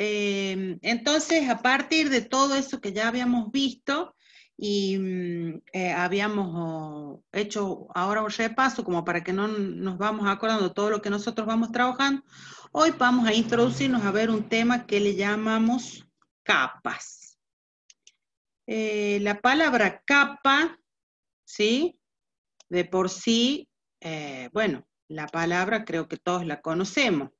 Em, entonces, a partir de todo eso que ya habíamos visto y mm, eh, habíamos hecho ahora un repaso como para que no nos vamos acordando todo lo que nosotros vamos trabajando, hoy vamos a introducirnos a ver un tema que le llamamos capas. Eh, la palabra capa, ¿sí? De por sí, eh, bueno, la palabra creo que todos la conocemos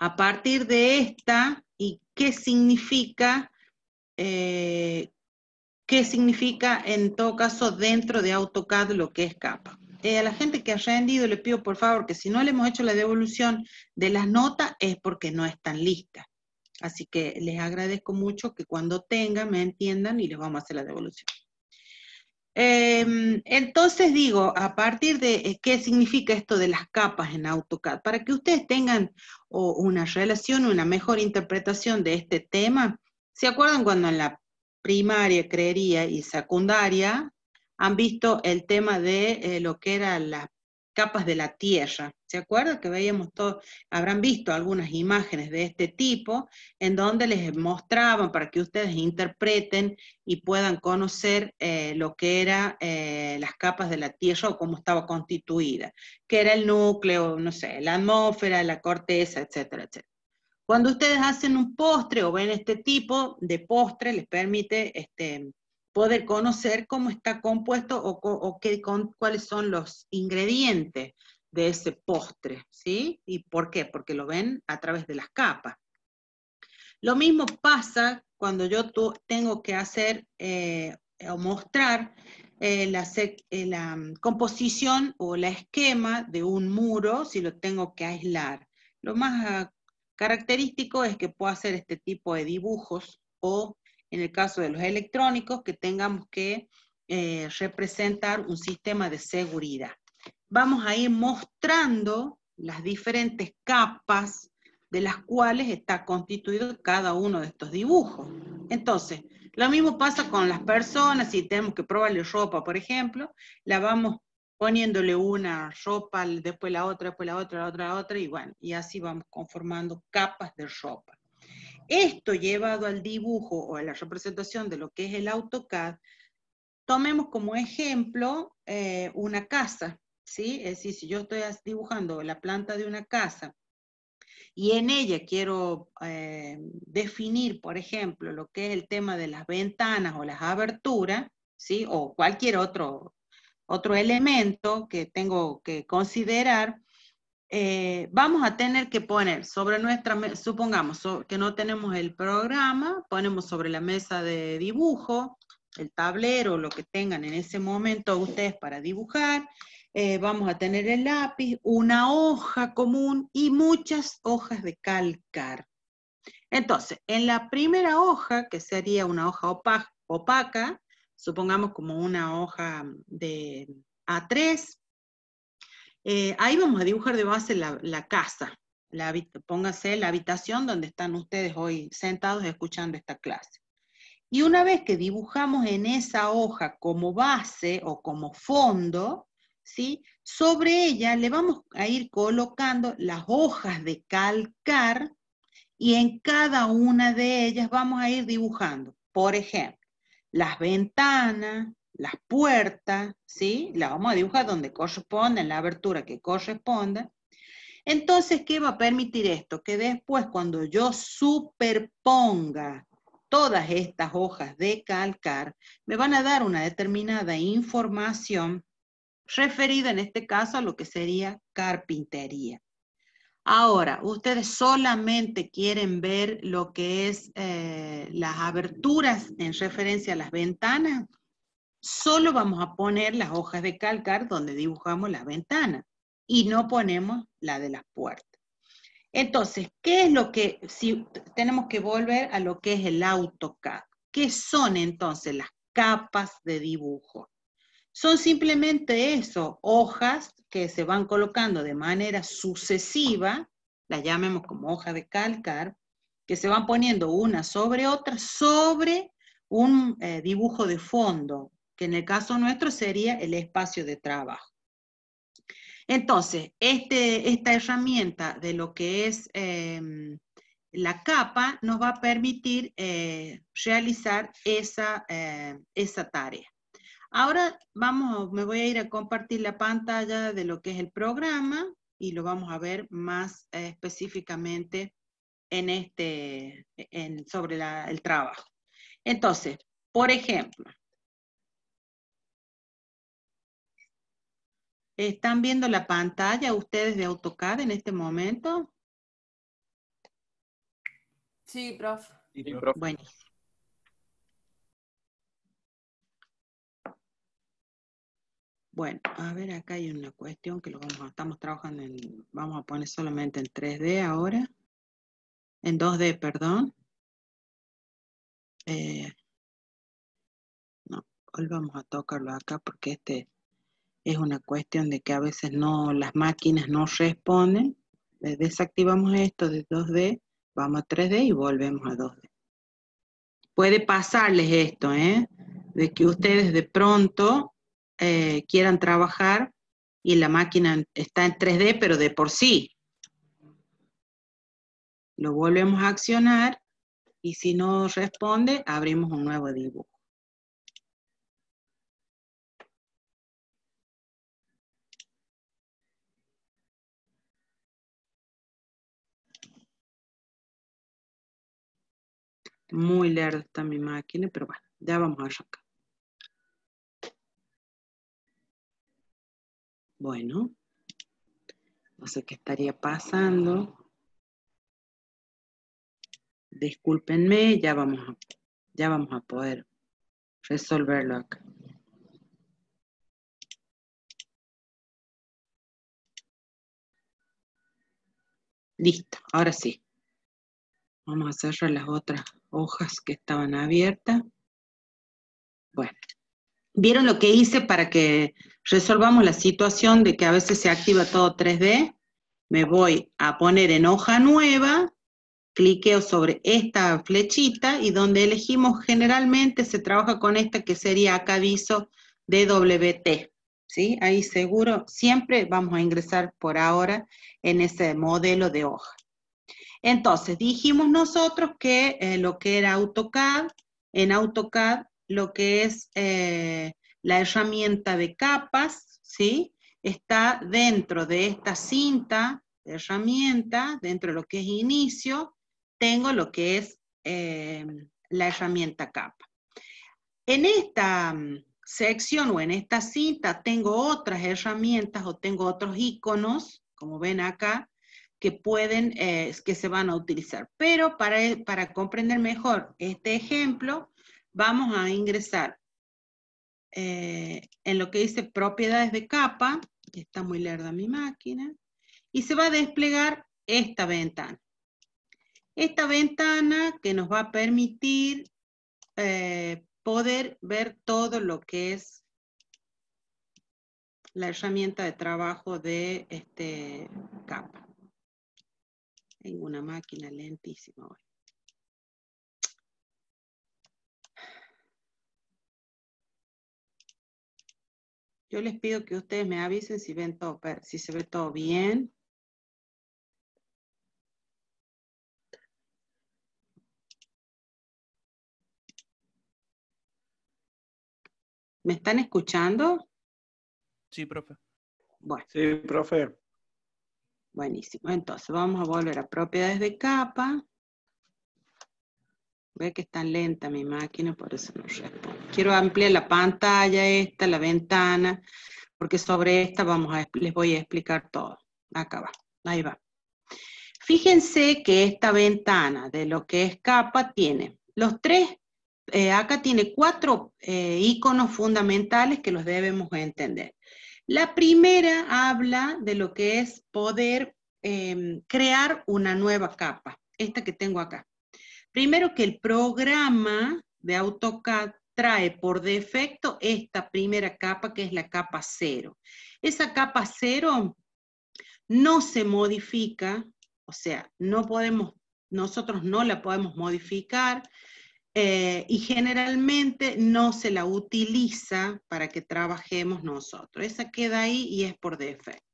a partir de esta y qué significa, eh, qué significa en todo caso dentro de AutoCAD lo que es capa. Eh, a la gente que ha rendido le pido por favor que si no le hemos hecho la devolución de las notas es porque no están listas. Así que les agradezco mucho que cuando tengan me entiendan y les vamos a hacer la devolución. Em, entonces digo, a partir de eh, qué significa esto de las capas en AutoCAD, para que ustedes tengan una relación, una mejor interpretación de este tema, ¿se acuerdan cuando en la primaria, creería, y secundaria, han visto el tema de eh, lo que eran las capas de la Tierra. ¿Se acuerdan que veíamos todos, habrán visto algunas imágenes de este tipo en donde les mostraban para que ustedes interpreten y puedan conocer eh, lo que eran eh, las capas de la Tierra o cómo estaba constituida, que era el núcleo, no sé, la atmósfera, la corteza, etcétera, etcétera. Cuando ustedes hacen un postre o ven este tipo de postre, les permite este, poder conocer cómo está compuesto o, qué, cuáles son los ingredientes de ese postre, ¿sí? ¿Y por qué? Porque lo ven a través de las capas. Lo mismo pasa cuando yo tengo que hacer eh, o mostrar eh, la, eh, la mm, composición o la esquema de un muro si lo tengo que aislar. Lo más ah, característico es que puedo hacer este tipo de dibujos o en el caso de los electrónicos, que tengamos que eh, representar un sistema de seguridad. Vamos a ir mostrando las diferentes capas de las cuales está constituido cada uno de estos dibujos. Entonces, lo mismo pasa con las personas, si tenemos que probarle ropa, por ejemplo, la vamos poniéndole una ropa, después la otra, después la otra, la otra, la otra, y bueno, y así vamos conformando capas de ropa. Esto llevado al dibujo o a la representación de lo que es el AutoCAD, tomemos como ejemplo eh, una casa, ¿sí? Es decir, si yo estoy dibujando la planta de una casa y en ella quiero eh, definir, por ejemplo, lo que es el tema de las ventanas o las aberturas, ¿sí? O cualquier otro, otro elemento que tengo que considerar, eh, vamos a tener que poner sobre nuestra, supongamos que no tenemos el programa, ponemos sobre la mesa de dibujo, el tablero, lo que tengan en ese momento ustedes para dibujar, eh, vamos a tener el lápiz, una hoja común y muchas hojas de calcar. Entonces, en la primera hoja, que sería una hoja opaca supongamos como una hoja de A3, eh, ahí vamos a dibujar de base la, casa. póngase la habitación donde están ustedes hoy sentados escuchando esta clase. Y una vez que dibujamos en esa hoja como base o como fondo, ¿sí? sobre ella le vamos a ir colocando las hojas de calcar y en cada una de ellas vamos a ir dibujando, por ejemplo, las ventanas, las puertas, ¿sí? La vamos a dibujar donde corresponde en la abertura que corresponda. Entonces, ¿qué va a permitir esto? Que después, cuando yo superponga todas estas hojas de calcar, me van a dar una determinada información referida en este caso a lo que sería carpintería. Ahora, ustedes solamente quieren ver lo que es eh, las aberturas en referencia a las ventanas solo vamos a poner las hojas de calcar donde dibujamos la ventana y no ponemos la de las puertas. Entonces, ¿qué es lo que, si tenemos que volver a lo que es el AutoCAD? ¿Qué son entonces las capas de dibujo? Son simplemente eso, hojas que se van colocando de manera sucesiva, las llamemos como hoja de calcar, que se van poniendo una sobre otra sobre un eh, dibujo de fondo, que en el caso nuestro sería el espacio de trabajo. Entonces, este, esta herramienta de lo que es em, la capa nos va a permitir eh, realizar eh, esa, tarea. Ahora vamos, me voy a ir a compartir la pantalla de lo que es el programa y lo vamos a ver más eh, específicamente en este, sobre el trabajo. Entonces, por ejemplo, ¿Están viendo la pantalla ustedes de AutoCAD en este momento? Sí, prof. Sí, Bueno, a ver, acá hay una cuestión que lo vamos a, estamos trabajando en, vamos a poner solamente en 3D ahora, en 2D, perdón. Eh, no, hoy vamos a tocarlo acá porque este es una cuestión de que a veces no, las máquinas no responden. Desactivamos esto de 2D, vamos a 3D y volvemos a 2D. Puede pasarles esto, ¿eh? de que ustedes de pronto eh, quieran trabajar y la máquina está en 3D, pero de por sí. Lo volvemos a accionar y si no responde, abrimos un nuevo dibujo. Muy lerda está mi máquina, pero bueno, ya vamos a arrancar. Bueno, no sé qué estaría pasando. Discúlpenme, ya vamos a, ya vamos a poder resolverlo acá. Listo, ahora sí. Vamos a cerrar las otras hojas que estaban abiertas. Bueno, ¿vieron lo que hice para que resolvamos la situación de que a veces se activa todo 3D? Me voy a poner en hoja nueva, cliqueo sobre esta flechita y donde elegimos generalmente se trabaja con esta que sería acá aviso DWT. ¿sí? Ahí seguro siempre vamos a ingresar por ahora en ese modelo de hoja. Entonces, dijimos nosotros que eh, lo que era AutoCAD, en AutoCAD lo que es eh, la herramienta de capas, ¿sí? Está dentro de esta cinta de herramienta, dentro de lo que es inicio, tengo lo que es eh, la herramienta capa. En esta mm, sección o en esta cinta tengo otras herramientas o tengo otros iconos, como ven acá, que pueden, eh, que se van a utilizar. Pero para, para comprender mejor este ejemplo, vamos a ingresar eh, en lo que dice propiedades de capa, que está muy lerda mi máquina, y se va a desplegar esta ventana. Esta ventana que nos va a permitir eh, poder ver todo lo que es la herramienta de trabajo de este capa. Tengo una máquina lentísima. hoy. Yo les pido que ustedes me avisen si ven todo, si se ve todo bien. ¿Me están escuchando? Sí, profe. Sí, profe. Buenísimo. Entonces, vamos a volver a propiedades de capa. Ve que está lenta mi máquina, por eso no responde. Quiero ampliar la pantalla, esta, la ventana, porque sobre esta vamos a, les voy a explicar todo. Acá va, ahí va. Fíjense que esta ventana de lo que es capa tiene los tres, eh, acá tiene cuatro eh, iconos fundamentales que los debemos entender. La primera habla de lo que es poder em, crear una nueva capa, esta que tengo acá. Primero que el programa de AutoCAD trae por defecto esta primera capa que es la capa cero. Esa capa cero no se modifica, o sea, no podemos, nosotros no la podemos modificar, eh, y generalmente no se la utiliza para que trabajemos nosotros. Esa queda ahí y es por defecto.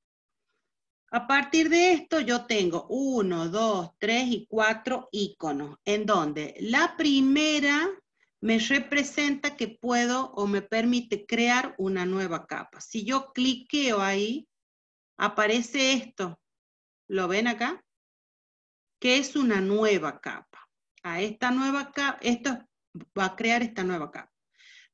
A partir de esto yo tengo uno, dos, tres y cuatro iconos, en donde la primera me representa que puedo o me permite crear una nueva capa. Si yo cliqueo ahí, aparece esto. ¿Lo ven acá? Que es una nueva capa a esta nueva capa, esto va a crear esta nueva capa.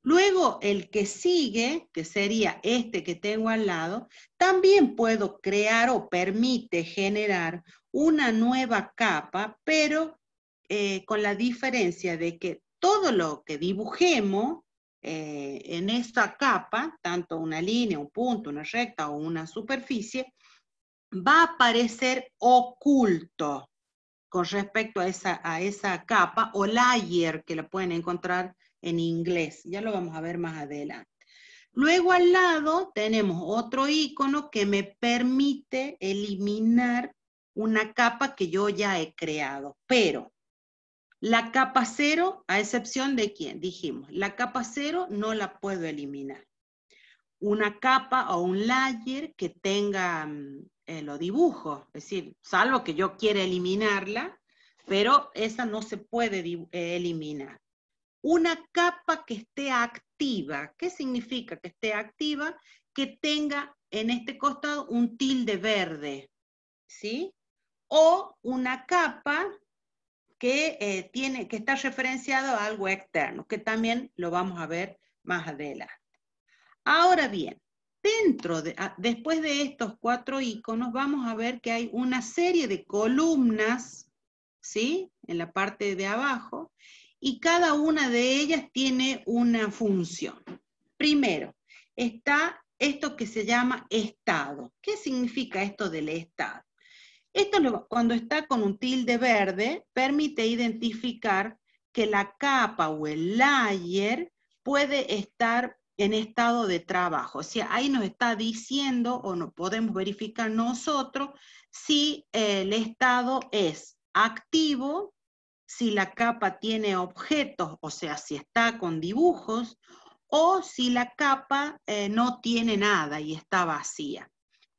Luego, el que sigue, que sería este que tengo al lado, también puedo crear o permite generar una nueva capa, pero eh, con la diferencia de que todo lo que dibujemos eh, en esta capa, tanto una línea, un punto, una recta o una superficie, va a aparecer oculto con respecto a esa, a esa capa o layer que la pueden encontrar en inglés. Ya lo vamos a ver más adelante. Luego al lado tenemos otro icono que me permite eliminar una capa que yo ya he creado, pero la capa cero, a excepción de quién, dijimos, la capa cero no la puedo eliminar. Una capa o un layer que tenga mm, eh, lo dibujo, es decir, salvo que yo quiera eliminarla, pero esa no se puede eh, eliminar. Una capa que esté activa, ¿qué significa que esté activa? Que tenga en este costado un tilde verde, ¿sí? O una capa que, eh, tiene, que está referenciado a algo externo, que también lo vamos a ver más adelante. Ahora bien, dentro de, ah, después de estos cuatro iconos, vamos a ver que hay una serie de columnas, ¿sí? En la parte de abajo, y cada una de ellas tiene una función. Primero, está esto que se llama estado. ¿Qué significa esto del estado? Esto cuando está con un tilde verde permite identificar que la capa o el layer puede estar en estado de trabajo. O sea, ahí nos está diciendo o no podemos verificar nosotros si eh, el estado es activo, si la capa tiene objetos, o sea, si está con dibujos, o si la capa eh, no tiene nada y está vacía.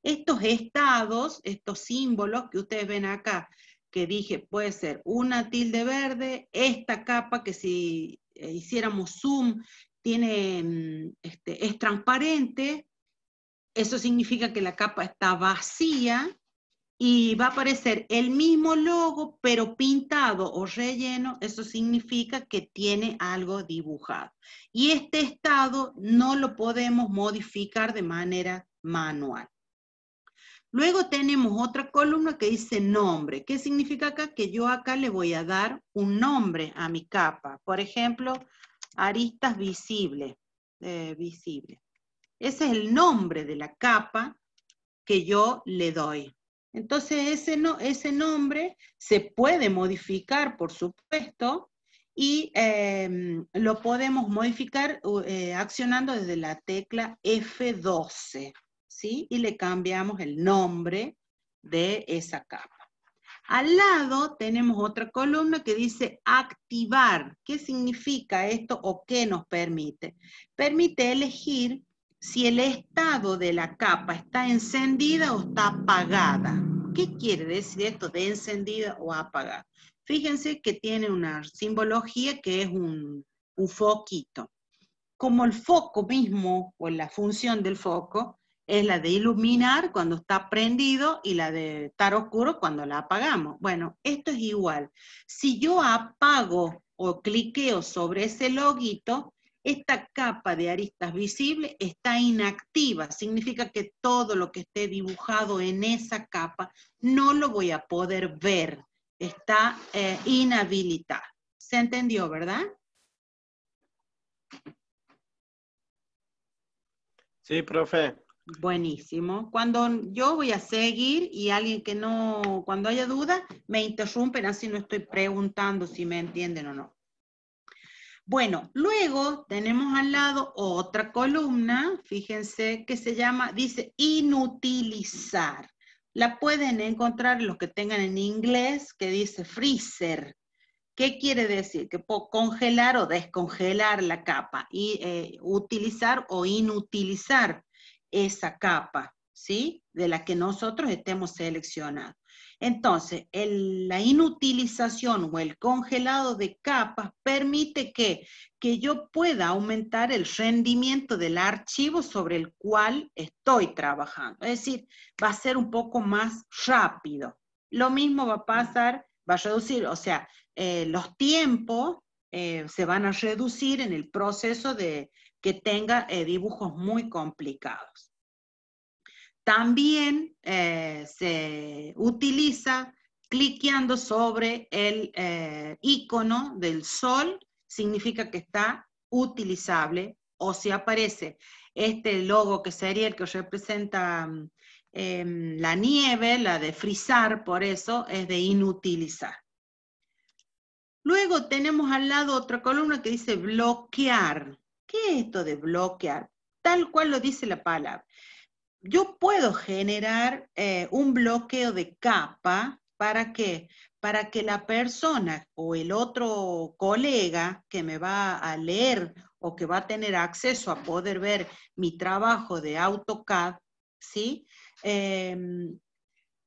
Estos estados, estos símbolos que ustedes ven acá, que dije puede ser una tilde verde, esta capa que si eh, hiciéramos zoom tiene, mm, este, es transparente, eso significa que la capa está vacía y va a aparecer el mismo logo pero pintado o relleno, eso significa que tiene algo dibujado. Y este estado no lo podemos modificar de manera manual. Luego tenemos otra columna que dice nombre. ¿Qué significa acá? Que yo acá le voy a dar un nombre a mi capa. Por ejemplo, aristas visibles. Eh, visible. Ese es el nombre de la capa que yo le doy. Entonces ese, no, ese nombre se puede modificar, por supuesto, y em, lo podemos modificar eh, accionando desde la tecla F12, ¿sí? Y le cambiamos el nombre de esa capa. Al lado tenemos otra columna que dice activar. ¿Qué significa esto o qué nos permite? Permite elegir si el estado de la capa está encendida o está apagada. ¿Qué quiere decir esto de encendida o apagada? Fíjense que tiene una simbología que es un, foquito. Como el foco mismo o la función del foco es la de iluminar cuando está prendido y la de estar oscuro cuando la apagamos. Bueno, esto es igual. Si yo apago o cliqueo sobre ese loguito, esta capa de aristas visible está inactiva, significa que todo lo que esté dibujado en esa capa no lo voy a poder ver, está eh, inhabilitada. ¿Se entendió, verdad? Sí, profe. Buenísimo. Cuando yo voy a seguir y alguien que no, cuando haya duda me interrumpen, así no estoy preguntando si me entienden o no. Bueno, luego tenemos al lado otra columna, fíjense, que se llama, dice inutilizar. La pueden encontrar los que tengan en inglés, que dice freezer. ¿Qué quiere decir? Que puedo congelar o descongelar la capa y eh, utilizar o inutilizar esa capa, ¿sí? De la que nosotros estemos seleccionados. Entonces, la inutilización o el congelado de capas permite que, que yo pueda aumentar el rendimiento del archivo sobre el cual estoy trabajando. Es decir, va a ser un poco más rápido. Lo mismo va a pasar, va a reducir, o sea, eh, los tiempos eh, se van a reducir en el proceso de, que tenga eh, dibujos muy complicados. También eh, se utiliza cliqueando sobre el eh, icono del sol, significa que está utilizable o si aparece este logo que sería el que representa em, la nieve, la de frizar, por eso es de inutilizar. Luego tenemos al lado otra columna que dice bloquear. ¿Qué es esto de bloquear? Tal cual lo dice la palabra. Yo puedo generar eh, un bloqueo de capa para qué? Para que la persona o el otro colega que me va a leer o que va a tener acceso a poder ver mi trabajo de AutoCAD, ¿sí? Em,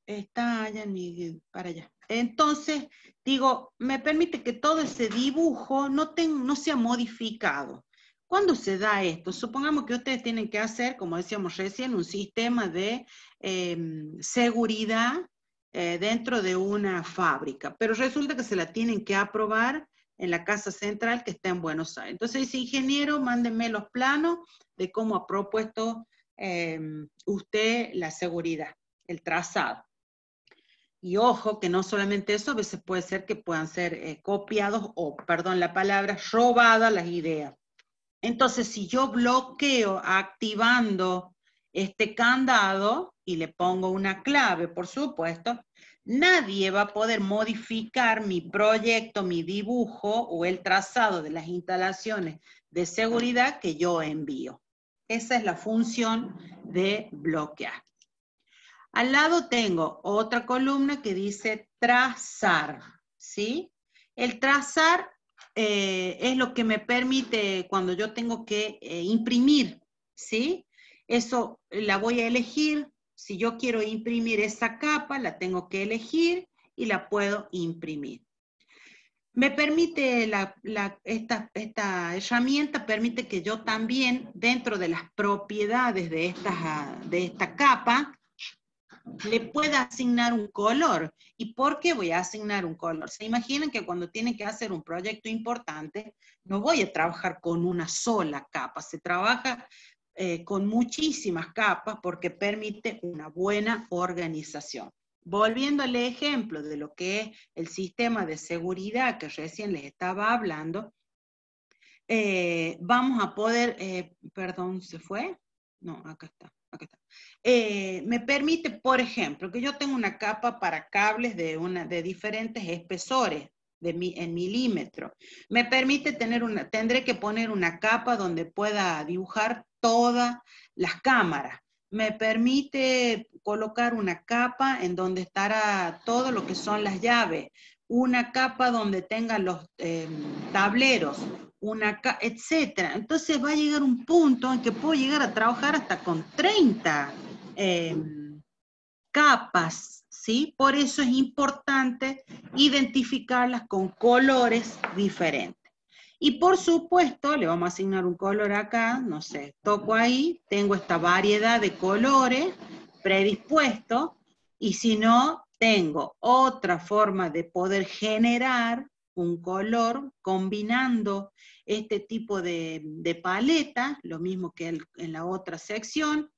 está allá en para allá. Entonces, digo, me permite que todo ese dibujo no, no sea modificado. ¿Cuándo se da esto? Supongamos que ustedes tienen que hacer, como decíamos recién, un sistema de em, seguridad eh, dentro de una fábrica, pero resulta que se la tienen que aprobar en la casa central que está en Buenos Aires. Entonces dice, ingeniero, mándenme los planos de cómo ha propuesto em, usted la seguridad, el trazado. Y ojo, que no solamente eso, a veces puede ser que puedan ser eh, copiados o, perdón la palabra, robadas las ideas. Entonces, si yo bloqueo activando este candado y le pongo una clave, por supuesto, nadie va a poder modificar mi proyecto, mi dibujo o el trazado de las instalaciones de seguridad que yo envío. Esa es la función de bloquear. Al lado tengo otra columna que dice trazar, ¿sí? El trazar eh, es lo que me permite cuando yo tengo que eh, imprimir, ¿sí? Eso eh, la voy a elegir. Si yo quiero imprimir esa capa, la tengo que elegir y la puedo imprimir. Me permite, esta, herramienta permite que yo también, dentro de las propiedades de, ah, de esta capa, le pueda asignar un color. ¿Y por qué voy a asignar un color? Se imaginan que cuando tienen que hacer un proyecto importante, no voy a trabajar con una sola capa, se trabaja eh, con muchísimas capas porque permite una buena organización. Volviendo al ejemplo de lo que es el sistema de seguridad que recién les estaba hablando, eh, vamos a poder, eh, perdón, ¿se fue? No, acá está. Eh, me permite, por ejemplo, que yo tengo una capa para cables de, diferentes espesores de en milímetro. Me permite tener una, tendré que poner una capa donde pueda dibujar todas las cámaras. Me permite colocar una capa en donde estará todo lo que son las llaves, una capa donde tenga los eh, tableros, una, etcétera. Entonces va a llegar un punto en que puedo llegar a trabajar hasta con 30 em, capas, ¿sí? Por eso es importante identificarlas con colores diferentes. Y por supuesto, le vamos a asignar un color acá, no sé, toco ahí, tengo esta variedad de colores predispuestos, y si no, tengo otra forma de poder generar un color combinando este tipo de, paleta, lo mismo que en la otra sección,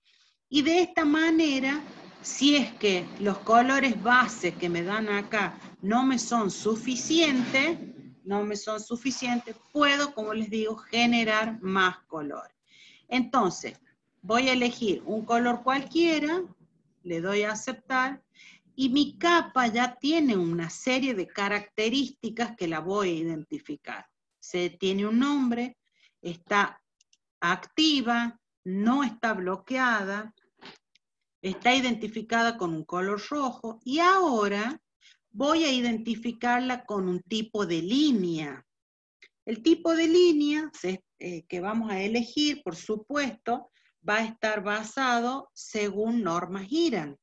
y de esta manera, si es que los colores base que me dan acá no me son suficientes, no me son suficientes, puedo, como les digo, generar más color. Entonces, voy a elegir un color cualquiera, le doy a aceptar, y mi capa ya tiene una serie de características que la voy a identificar se tiene un nombre, está activa, no está bloqueada, está identificada con un color rojo y ahora voy a identificarla con un tipo de línea. El tipo de línea eh, que vamos a elegir, por supuesto, va a estar basado según normas Iran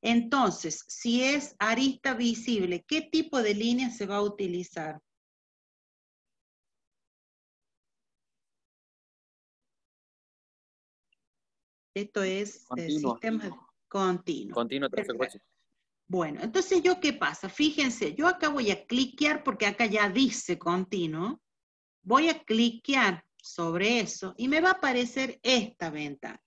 Entonces, si es arista visible, ¿qué tipo de línea se va a utilizar? Esto es el eh, sistema Continuo, Bueno, entonces yo qué pasa? Fíjense, yo acá voy a cliquear porque acá ya dice continuo. Voy a cliquear sobre eso y me va a aparecer esta venta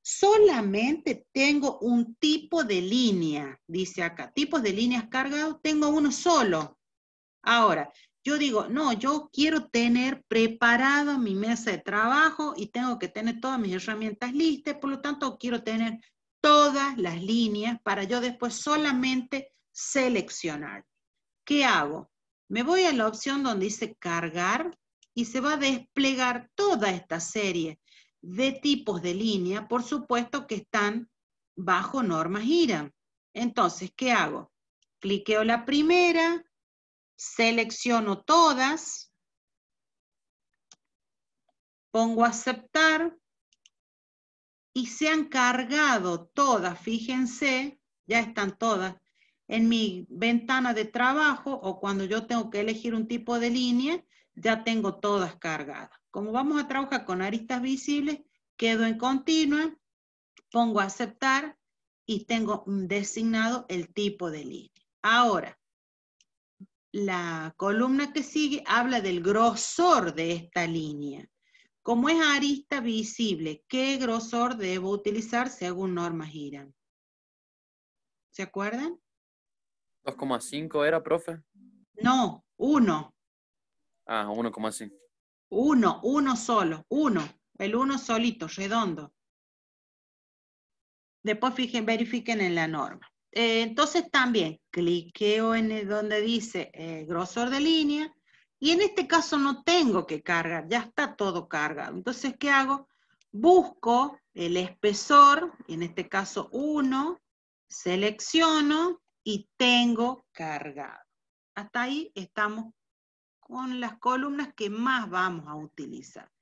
Solamente tengo un tipo de línea, dice acá, tipos de líneas cargados, tengo uno solo. Ahora, yo digo, no, yo quiero tener preparado mi mesa de trabajo y tengo que tener todas mis herramientas listas, por lo tanto quiero tener todas las líneas para yo después solamente seleccionar. ¿Qué hago? Me voy a la opción donde dice cargar y se va a desplegar toda esta serie de tipos de línea, por supuesto que están bajo normas IRAM. Entonces, ¿qué hago? Cliqueo la primera, selecciono todas, pongo aceptar y se han cargado todas, fíjense, ya están todas en mi ventana de trabajo o cuando yo tengo que elegir un tipo de línea, ya tengo todas cargadas. Como vamos a trabajar con aristas visibles, quedo en continua, pongo aceptar y tengo designado el tipo de línea. Ahora, la columna que sigue habla del grosor de esta línea. Como es arista visible, ¿qué grosor debo utilizar según normas giran? ¿Se acuerdan? 2,5 era, profe. No, 1. Ah, 1,5. 1, 1 solo, 1. El 1 solito, redondo. Después fijen, verifiquen en la norma. Eh, entonces también cliqueo en donde dice eh, grosor de línea y en este caso no tengo que cargar, ya está todo cargado. Entonces, ¿qué hago? Busco el espesor, en este caso 1, selecciono y tengo cargado. Hasta ahí estamos con las columnas que más vamos a utilizar.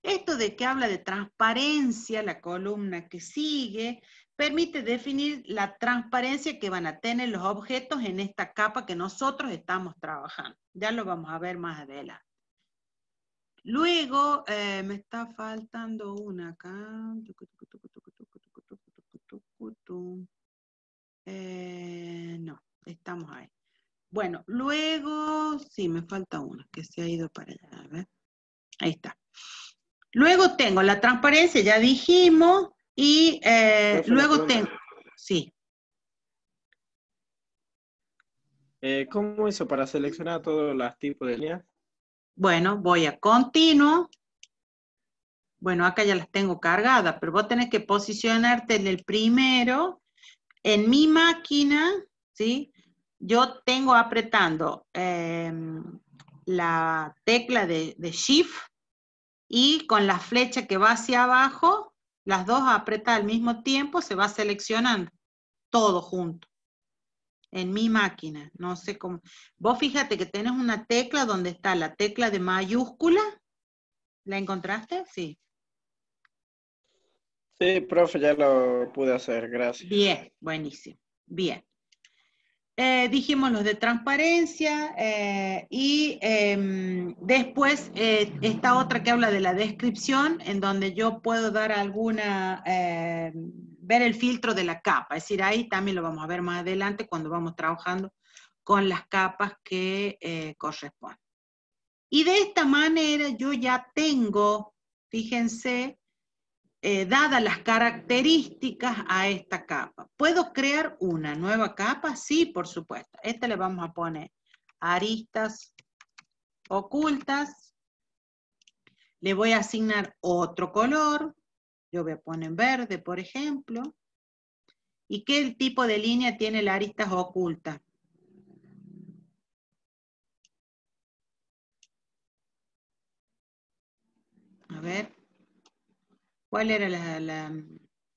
Esto de que habla de transparencia, la columna que sigue, permite definir la transparencia que van a tener los objetos en esta capa que nosotros estamos trabajando. Ya lo vamos a ver más adelante. Luego, me está faltando una acá. no, estamos ahí. Bueno, luego, sí, me falta una que se ha ido para allá. A ver. Ahí está. Luego tengo la transparencia, ya dijimos, y eh, luego tengo, sí. Eh, ¿Cómo hizo para seleccionar todos los tipos de línea? Bueno, voy a continuo. Bueno, acá ya las tengo cargadas, pero vos tenés que posicionarte en el primero. En mi máquina, ¿sí? Yo tengo apretando em, la tecla de Shift y con la flecha que va hacia abajo, las dos apretas al mismo tiempo, se va seleccionando todo junto. En mi máquina, no sé cómo. Vos fíjate que tenés una tecla donde está la tecla de mayúscula. ¿La encontraste? Sí. Sí, profe, ya lo pude hacer, gracias. Bien, buenísimo. Bien. Eh, dijimos los de transparencia eh, y em, después eh, esta otra que habla de la descripción, en donde yo puedo dar alguna, ver el filtro de la capa, es decir, ahí también lo vamos a ver más adelante cuando vamos trabajando con las capas que corresponden. Y de esta manera yo ya tengo, fíjense, eh, dadas las características a esta capa. ¿Puedo crear una nueva capa? Sí, por supuesto. Esta le vamos a poner aristas ocultas. Le voy a asignar otro color. Yo voy a poner verde, por ejemplo. ¿Y qué tipo de línea tiene la aristas ocultas? ¿Cuál era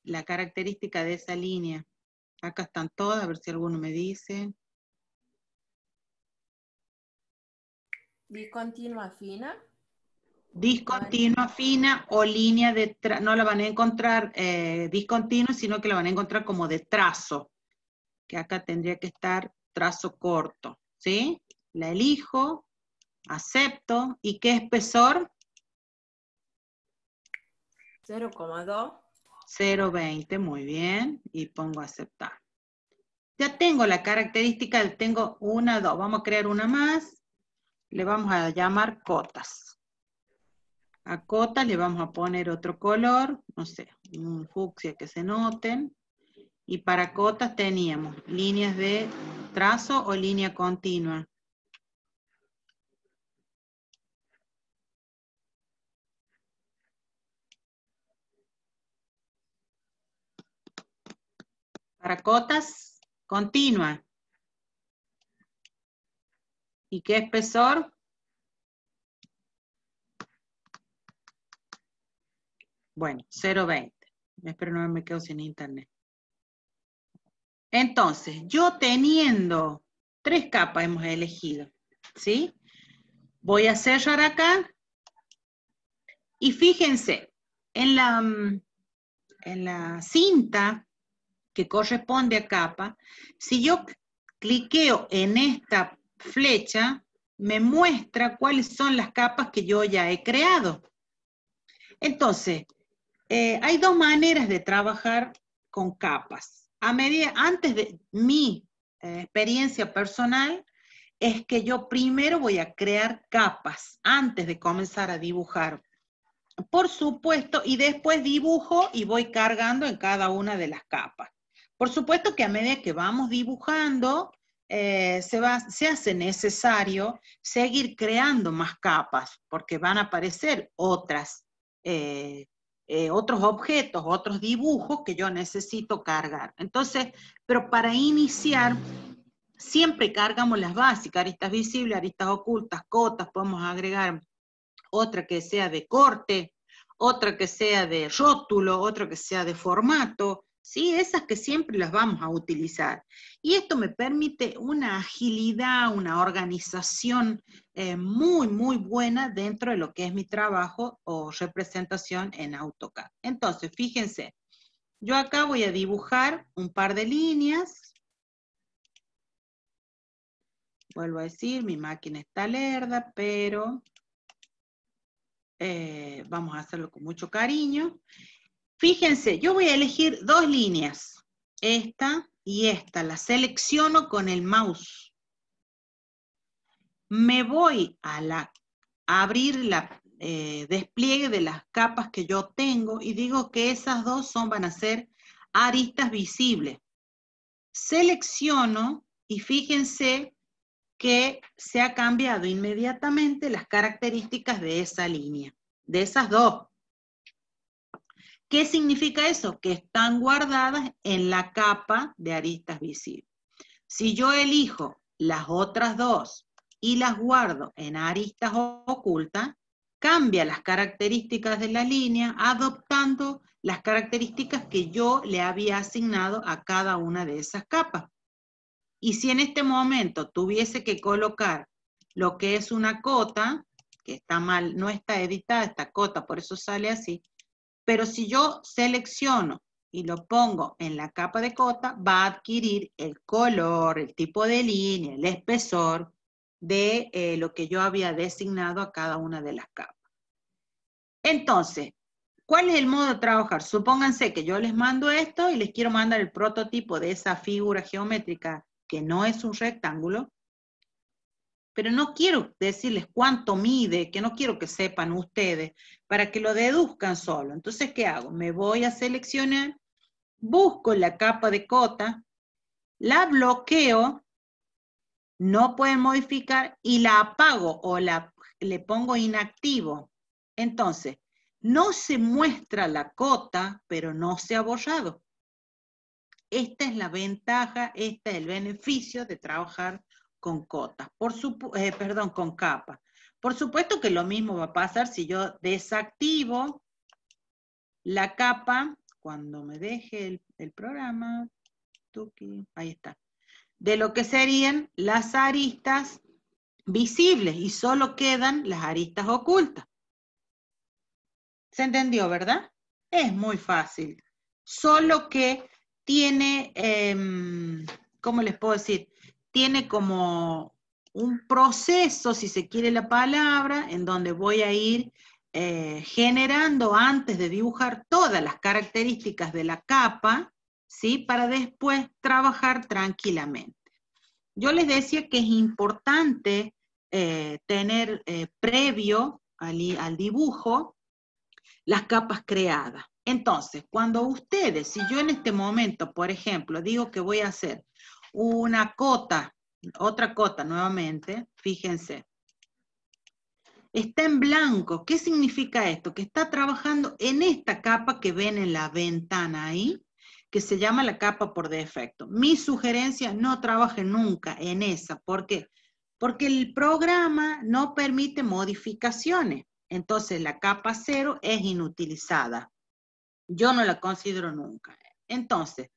la, característica de esa línea? Acá están todas, a ver si alguno me dice. Discontinua fina. Discontinua fina o línea de trazo, no la van a encontrar eh, discontinua, sino que la van a encontrar como de trazo, que acá tendría que estar trazo corto, ¿sí? La elijo, acepto, ¿y qué espesor? 0,2. 0,20, muy bien. Y pongo aceptar. Ya tengo la característica, tengo una, dos. Vamos a crear una más. Le vamos a llamar cotas. A cotas le vamos a poner otro color, no sé, un fucsia que se noten. Y para cotas teníamos líneas de trazo o línea continua. Para cotas, continua. ¿Y qué espesor? Bueno, 0.20. Espero no me quedo sin internet. Entonces, yo teniendo tres capas hemos elegido, ¿sí? Voy a cerrar acá. Y fíjense, en la, mm, en la cinta que corresponde a capa, si yo cliqueo en esta flecha, me muestra cuáles son las capas que yo ya he creado. Entonces, eh, hay dos maneras de trabajar con capas. A medida, antes de mi eh, experiencia personal, es que yo primero voy a crear capas antes de comenzar a dibujar. Por supuesto, y después dibujo y voy cargando en cada una de las capas. Por supuesto que a medida que vamos dibujando, eh, se, hace necesario seguir creando más capas, porque van a aparecer otras, eh, eh, otros objetos, otros dibujos que yo necesito cargar. Entonces, pero para iniciar, siempre cargamos las básicas, aristas visibles, aristas ocultas, cotas, podemos agregar otra que sea de corte, otra que sea de rótulo, otra que sea de formato, ¿sí? Esas que siempre las vamos a utilizar. Y esto me permite una agilidad, una organización eh, muy, muy buena dentro de lo que es mi trabajo o representación en AutoCAD. Entonces, fíjense, yo acá voy a dibujar un par de líneas. Vuelvo a decir, mi máquina está lerda, pero eh, vamos a hacerlo con mucho cariño. Fíjense, yo voy a elegir dos líneas, esta y esta, la selecciono con el mouse. Me voy a, la, abrir la eh, despliegue de las capas que yo tengo y digo que esas dos son, van a ser aristas visibles. Selecciono y fíjense que se ha cambiado inmediatamente las características de esa línea, de esas dos. ¿Qué significa eso? Que están guardadas en la capa de aristas visibles. Si yo elijo las otras dos y las guardo en aristas ocultas, cambia las características de la línea adoptando las características que yo le había asignado a cada una de esas capas. Y si en este momento tuviese que colocar lo que es una cota, que está mal, no está editada esta cota, por eso sale así, pero si yo selecciono y lo pongo en la capa de cota, va a adquirir el color, el tipo de línea, el espesor de eh, lo que yo había designado a cada una de las capas. Entonces, ¿cuál es el modo de trabajar? Supónganse que yo les mando esto y les quiero mandar el prototipo de esa figura geométrica que no es un rectángulo pero no quiero decirles cuánto mide, que no quiero que sepan ustedes, para que lo deduzcan solo. Entonces, ¿qué hago? Me voy a seleccionar, busco la capa de cota, la bloqueo, no pueden modificar y la apago o la, le pongo inactivo. Entonces, no se muestra la cota, pero no se ha borrado. Esta es la ventaja, este es el beneficio de trabajar con cotas, por eh, perdón, con capas. Por supuesto que lo mismo va a pasar si yo desactivo la capa cuando me deje el, programa. ahí está. De lo que serían las aristas visibles y solo quedan las aristas ocultas. ¿Se entendió, verdad? Es muy fácil. Solo que tiene, em, ¿cómo les puedo decir? tiene como un proceso, si se quiere la palabra, en donde voy a ir eh, generando antes de dibujar todas las características de la capa, ¿sí? Para después trabajar tranquilamente. Yo les decía que es importante eh, tener eh, previo al dibujo las capas creadas. Entonces, cuando ustedes, si yo en este momento, por ejemplo, digo que voy a hacer una cota, otra cota nuevamente, fíjense. Está en blanco. ¿Qué significa esto? Que está trabajando en esta capa que ven en la ventana ahí, que se llama la capa por defecto. Mi sugerencia, no trabaje nunca en esa. ¿Por qué? Porque el programa no permite modificaciones. Entonces la capa cero es inutilizada. Yo no la considero nunca. Entonces,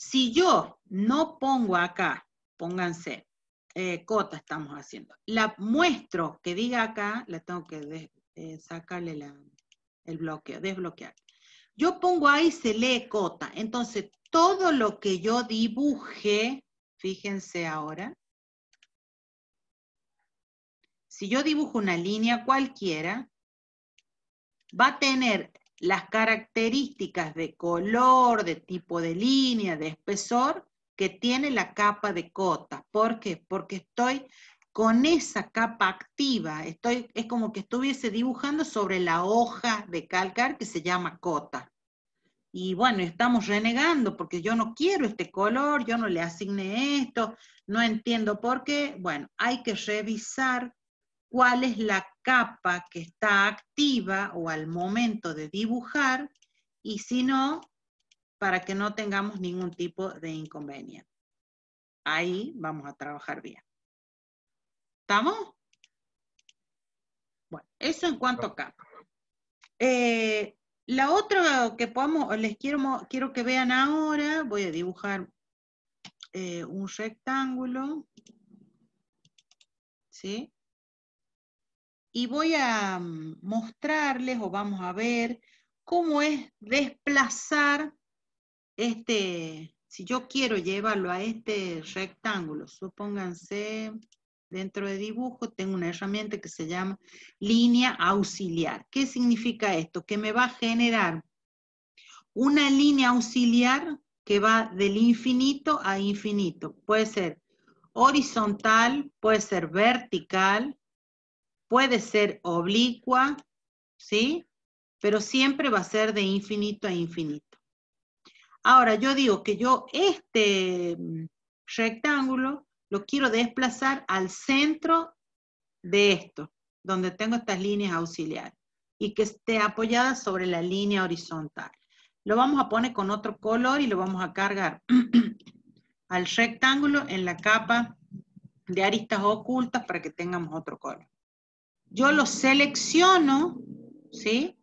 si yo no pongo acá, pónganse, eh, cota estamos haciendo, la muestro que diga acá, la tengo que eh, sacarle el bloqueo, desbloquear. Yo pongo ahí, se lee cota. Entonces, todo lo que yo dibuje, fíjense ahora, si yo dibujo una línea cualquiera, va a tener las características de color, de tipo de línea, de espesor que tiene la capa de cota. ¿Por qué? Porque estoy con esa capa activa, estoy, es como que estuviese dibujando sobre la hoja de calcar que se llama cota. Y bueno, estamos renegando porque yo no quiero este color, yo no le asigné esto, no entiendo por qué. Bueno, hay que revisar cuál es la capa que está activa o al momento de dibujar y si no, para que no tengamos ningún tipo de inconveniente. Ahí vamos a trabajar bien. ¿Estamos? Bueno, eso en cuanto a capa. Eh, la otra que podemos les quiero, quiero que vean ahora, voy a dibujar eh, un rectángulo. ¿Sí? y voy a mm, mostrarles o vamos a ver cómo es desplazar este, si yo quiero llevarlo a este rectángulo, supónganse dentro de dibujo, tengo una herramienta que se llama línea auxiliar. ¿Qué significa esto? Que me va a generar una línea auxiliar que va del infinito a infinito. Puede ser horizontal, puede ser vertical, puede ser oblicua, ¿sí? Pero siempre va a ser de infinito a infinito. Ahora, yo digo que yo este mm, rectángulo lo quiero desplazar al centro de esto, donde tengo estas líneas auxiliares, y que esté apoyada sobre la línea horizontal. Lo vamos a poner con otro color y lo vamos a cargar al rectángulo en la capa de aristas ocultas para que tengamos otro color yo lo selecciono, ¿sí?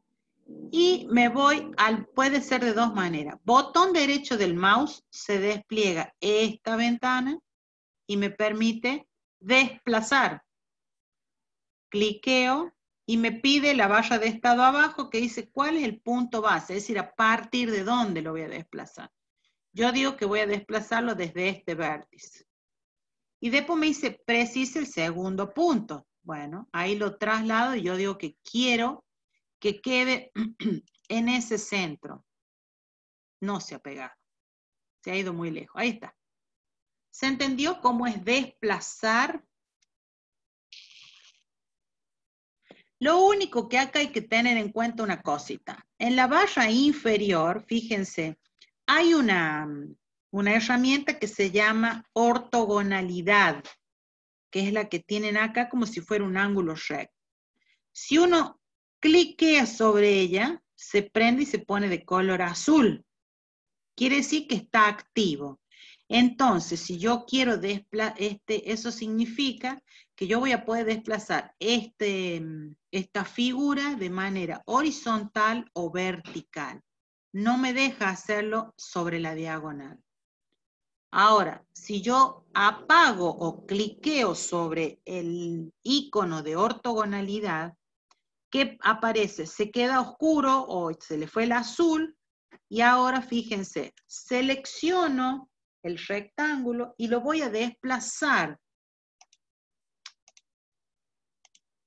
Y me voy al, puede ser de dos maneras. Botón derecho del mouse se despliega esta ventana y me permite desplazar. Cliqueo y me pide la barra de estado abajo que dice cuál es el punto base, es decir, a partir de dónde lo voy a desplazar. Yo digo que voy a desplazarlo desde este vértice. Y después me dice, precisa el segundo punto. Bueno, ahí lo traslado y yo digo que quiero que quede en ese centro. No se ha pegado. Se ha ido muy lejos. Ahí está. ¿Se entendió cómo es desplazar? Lo único que acá hay que tener en cuenta una cosita. En la barra inferior, fíjense, hay una, una herramienta que se llama ortogonalidad que es la que tienen acá como si fuera un ángulo recto. Si uno cliquea sobre ella, se prende y se pone de color azul. Quiere decir que está activo. Entonces, si yo quiero desplazar, este, eso significa que yo voy a poder desplazar este, mm, esta figura de manera horizontal o vertical. No me deja hacerlo sobre la diagonal. Ahora, si yo apago o cliqueo sobre el icono de ortogonalidad, ¿qué aparece? Se queda oscuro o se le fue el azul y ahora fíjense, selecciono el rectángulo y lo voy a desplazar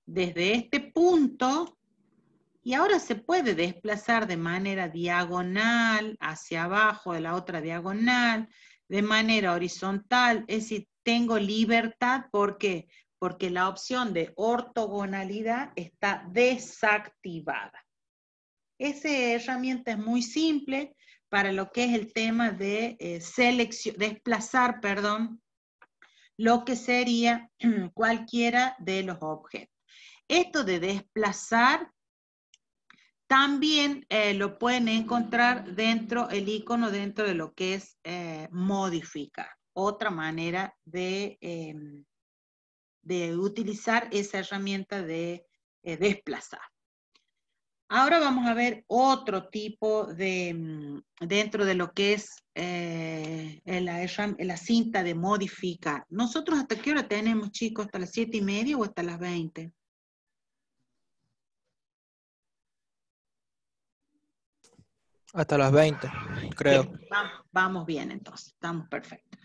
desde este punto y ahora se puede desplazar de manera diagonal hacia abajo de la otra diagonal, de manera horizontal, es decir, tengo libertad, Porque la opción de ortogonalidad está desactivada. Esa herramienta es muy simple para lo que es el tema de eh, desplazar, perdón, lo que sería cualquiera de los objetos. Esto de desplazar también eh, lo pueden encontrar dentro, el icono dentro de lo que es eh, modificar. Otra manera em, de, utilizar esa herramienta de eh, desplazar. Ahora vamos a ver otro tipo de, mm, dentro de lo que es la, la, cinta de modificar. Nosotros hasta qué hora tenemos, chicos, hasta las siete y media o hasta las 20? Hasta las 20, creo. vamos, bien entonces, estamos perfectos.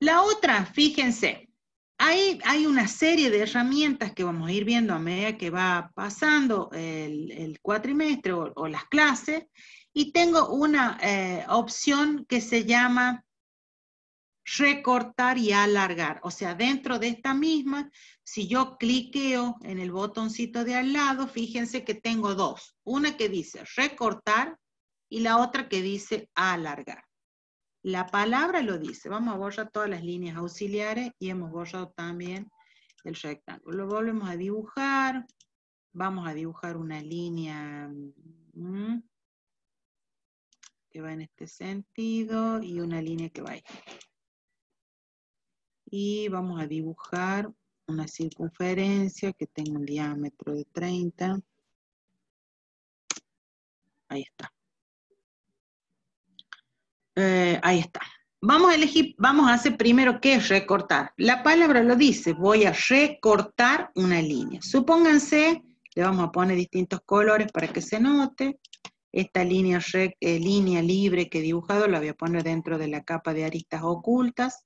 La otra, fíjense, hay, hay una serie de herramientas que vamos a ir viendo a medida que va pasando el, cuatrimestre o, las clases, y tengo una eh, opción que se llama recortar y alargar. O sea, dentro de esta misma, si yo cliqueo en el botoncito de al lado, fíjense que tengo dos. Una que dice recortar y la otra que dice alargar. La palabra lo dice. Vamos a borrar todas las líneas auxiliares y hemos borrado también el rectángulo. Lo volvemos a dibujar. Vamos a dibujar una línea mm, que va en este sentido y una línea que va ahí. Y vamos a dibujar una circunferencia que tenga un diámetro de 30. Ahí está. Eh, ahí está. Vamos a elegir, vamos a hacer primero qué es recortar. La palabra lo dice, voy a recortar una línea. Supónganse, le vamos a poner distintos colores para que se note. Esta línea, eh, línea libre que he dibujado la voy a poner dentro de la capa de aristas ocultas.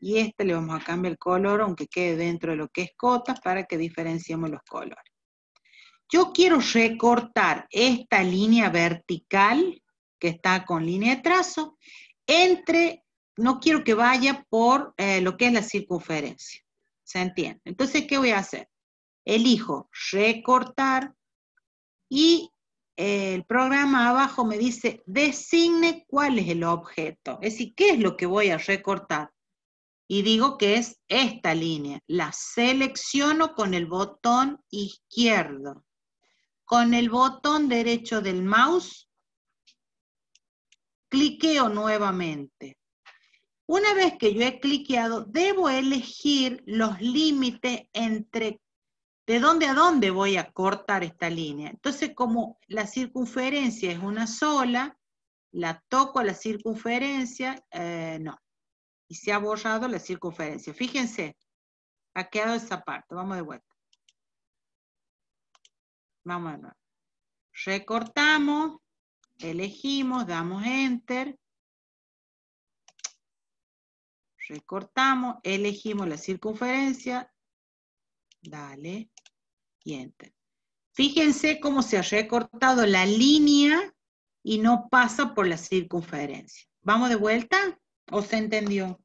Y esta le vamos a cambiar el color, aunque quede dentro de lo que es cotas, para que diferenciemos los colores. Yo quiero recortar esta línea vertical que está con línea de trazo, entre, no quiero que vaya por eh, lo que es la circunferencia. ¿Se entiende? Entonces, ¿qué voy a hacer? Elijo recortar y eh, el programa abajo me dice, designe cuál es el objeto. Es decir, ¿qué es lo que voy a recortar? Y digo que es esta línea. La selecciono con el botón izquierdo. Con el botón derecho del mouse cliqueo nuevamente. Una vez que yo he cliqueado, debo elegir los límites entre de dónde a dónde voy a cortar esta línea. Entonces, como la circunferencia es una sola, la toco a la circunferencia, eh, no. Y se ha borrado la circunferencia. Fíjense, ha quedado esa parte. Vamos de vuelta. Vamos de nuevo. Recortamos elegimos, damos enter, recortamos, elegimos la circunferencia, dale y enter. Fíjense cómo se ha recortado la línea y no pasa por la circunferencia. ¿Vamos de vuelta o se entendió?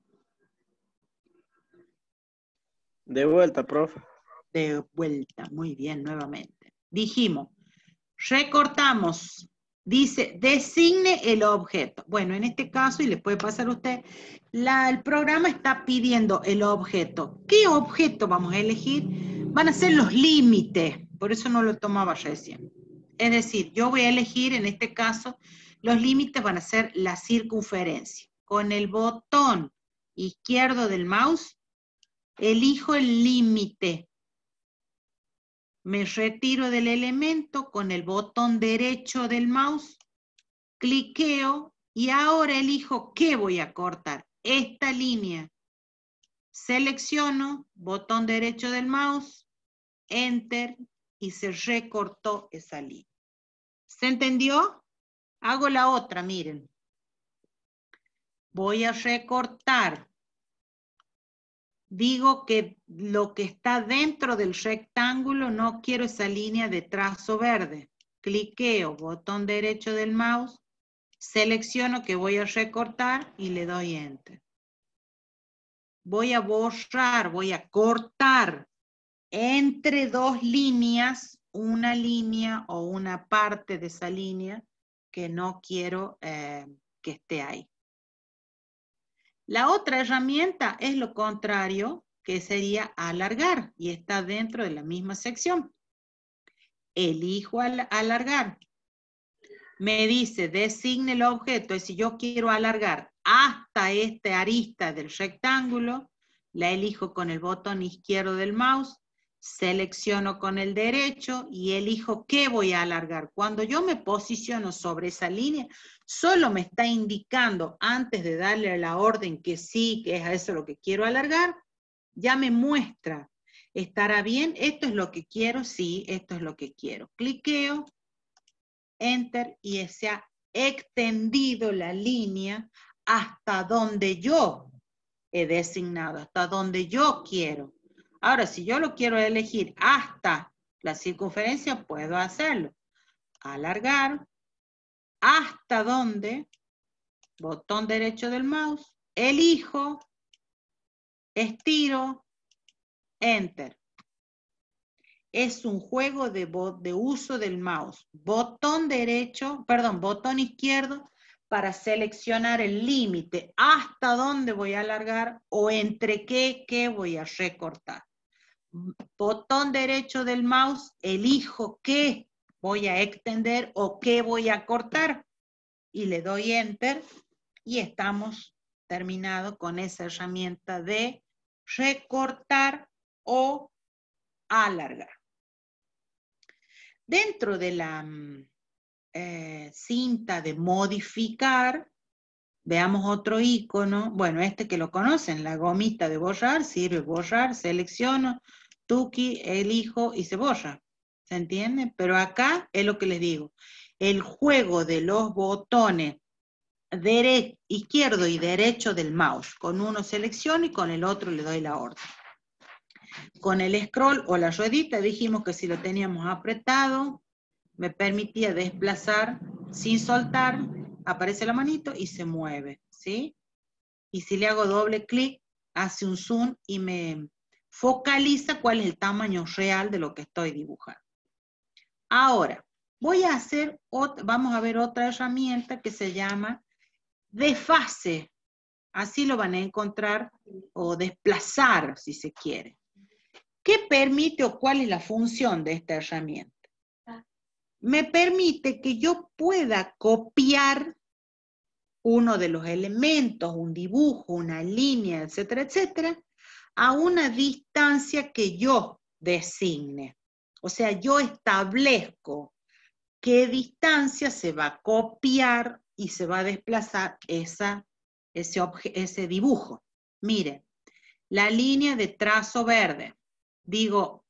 De vuelta, profe. De vuelta, muy bien, nuevamente. Dijimos, recortamos Dice, designe el objeto. Bueno, en este caso, y le puede pasar a usted, el programa está pidiendo el objeto. ¿Qué objeto vamos a elegir? Van a ser los límites, por eso no lo tomaba recién. Es decir, yo voy a elegir, en este caso, los límites van a ser la circunferencia. Con el botón izquierdo del mouse, elijo el límite. Me retiro del elemento con el botón derecho del mouse, cliqueo y ahora elijo qué voy a cortar, esta línea. Selecciono, botón derecho del mouse, enter y se recortó esa línea. ¿Se entendió? Hago la otra, miren. Voy a recortar digo que lo que está dentro del rectángulo no quiero esa línea de trazo verde. Cliqueo, botón derecho del mouse, selecciono que voy a recortar y le doy Enter. Voy a borrar, voy a cortar entre dos líneas, una línea o una parte de esa línea que no quiero eh, que esté ahí. La otra herramienta es lo contrario, que sería alargar, y está dentro de la misma sección. Elijo al, alargar. Me dice, designe el objeto, si yo quiero alargar hasta esta arista del rectángulo, la elijo con el botón izquierdo del mouse, selecciono con el derecho y elijo qué voy a alargar. Cuando yo me posiciono sobre esa línea, solo me está indicando antes de darle la orden que sí, que es a eso lo que quiero alargar, ya me muestra, estará bien, esto es lo que quiero, sí, esto es lo que quiero. Cliqueo, enter y se ha extendido la línea hasta donde yo he designado, hasta donde yo quiero. Ahora, si yo lo quiero elegir hasta la circunferencia, puedo hacerlo. Alargar, hasta donde, botón derecho del mouse, elijo, estiro, enter. Es un juego de, de uso del mouse. Botón derecho, perdón, botón izquierdo para seleccionar el límite, hasta dónde voy a alargar o entre qué, qué voy a recortar botón derecho del mouse, elijo qué voy a extender o qué voy a cortar y le doy enter y estamos terminado con esa herramienta de recortar o alargar. Dentro de la mm, eh, cinta de modificar, veamos otro icono, bueno, este que lo conocen, la gomita de borrar, sirve borrar, selecciono, Tuki, elijo y cebolla. ¿Se entiende? Pero acá es lo que les digo. El juego de los botones izquierdo y derecho del mouse. Con uno selecciono y con el otro le doy la orden. Con el scroll o la ruedita dijimos que si lo teníamos apretado, me permitía desplazar sin soltar, aparece la manito y se mueve, ¿sí? Y si le hago doble clic, hace un zoom y me, focaliza cuál es el tamaño real de lo que estoy dibujando. Ahora, voy a hacer, vamos a ver otra herramienta que se llama desfase. Así lo van a encontrar o desplazar, si se quiere. ¿Qué permite o cuál es la función de esta herramienta? Me permite que yo pueda copiar uno de los elementos, un dibujo, una línea, etcétera, etcétera, a una distancia que yo designe. O sea, yo establezco qué distancia se va a copiar y se va a desplazar esa, ese, ese dibujo. Mire, la línea de trazo verde. Digo,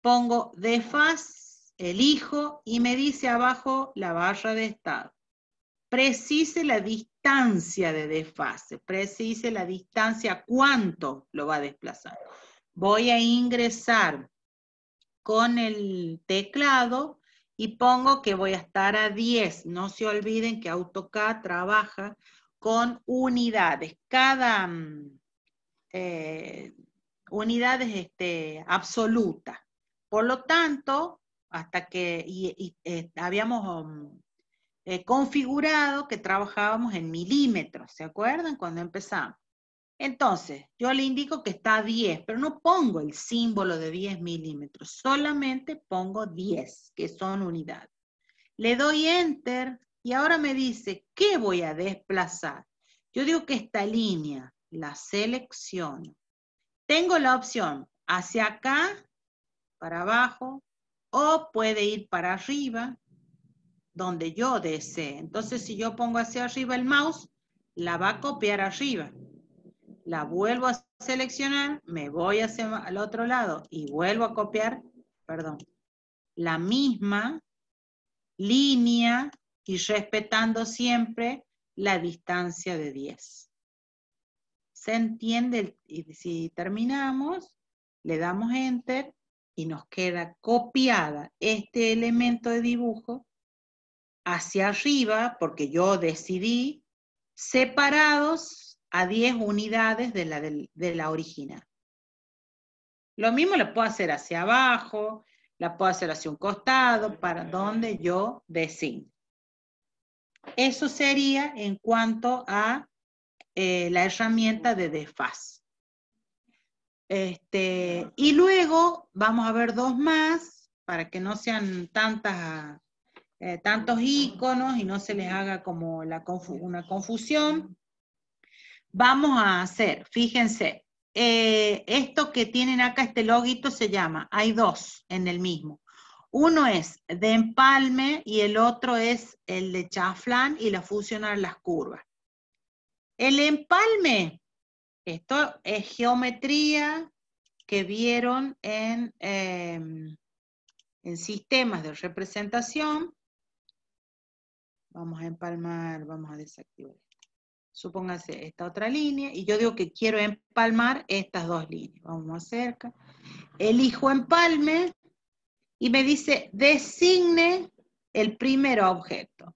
pongo de faz, elijo y me dice abajo la barra de estado. Precise la distancia distancia de desfase. Precise la distancia, cuánto lo va a desplazar. Voy a ingresar con el teclado y pongo que voy a estar a 10. No se olviden que AutoCAD trabaja con unidades. Cada mm, eh, unidad es este, absoluta. Por lo tanto, hasta que y, eh, habíamos mm, eh, configurado que trabajábamos en milímetros, ¿se acuerdan? Cuando empezamos. Entonces, yo le indico que está 10, pero no pongo el símbolo de 10 milímetros, solamente pongo 10, que son unidades. Le doy Enter y ahora me dice, ¿qué voy a desplazar? Yo digo que esta línea la selecciono. Tengo la opción hacia acá, para abajo, o puede ir para arriba, donde yo desee. Entonces, si yo pongo hacia arriba el mouse, la va a copiar arriba. La vuelvo a seleccionar, me voy al otro lado y vuelvo a copiar, perdón, la misma línea y respetando siempre la distancia de 10. ¿Se entiende? Y si terminamos, le damos Enter y nos queda copiada este elemento de dibujo hacia arriba, porque yo decidí, separados a 10 unidades de la, la original. Lo mismo lo puedo hacer hacia abajo, la puedo hacer hacia un costado, para donde yo decido Eso sería en cuanto a eh, la herramienta de desfaz. Este, y luego vamos a ver dos más para que no sean tantas eh, tantos iconos y no se les haga como una confusión. Vamos a hacer, fíjense, eh, esto que tienen acá, este loguito se llama, hay dos en el mismo. Uno es de empalme y el otro es el de chaflán y la fusionar las curvas. El empalme, esto es geometría que vieron en em, sistemas de representación. Vamos a empalmar, vamos a desactivar. Supóngase esta otra línea y yo digo que quiero empalmar estas dos líneas. Vamos más cerca. Elijo empalme y me dice designe el primer objeto.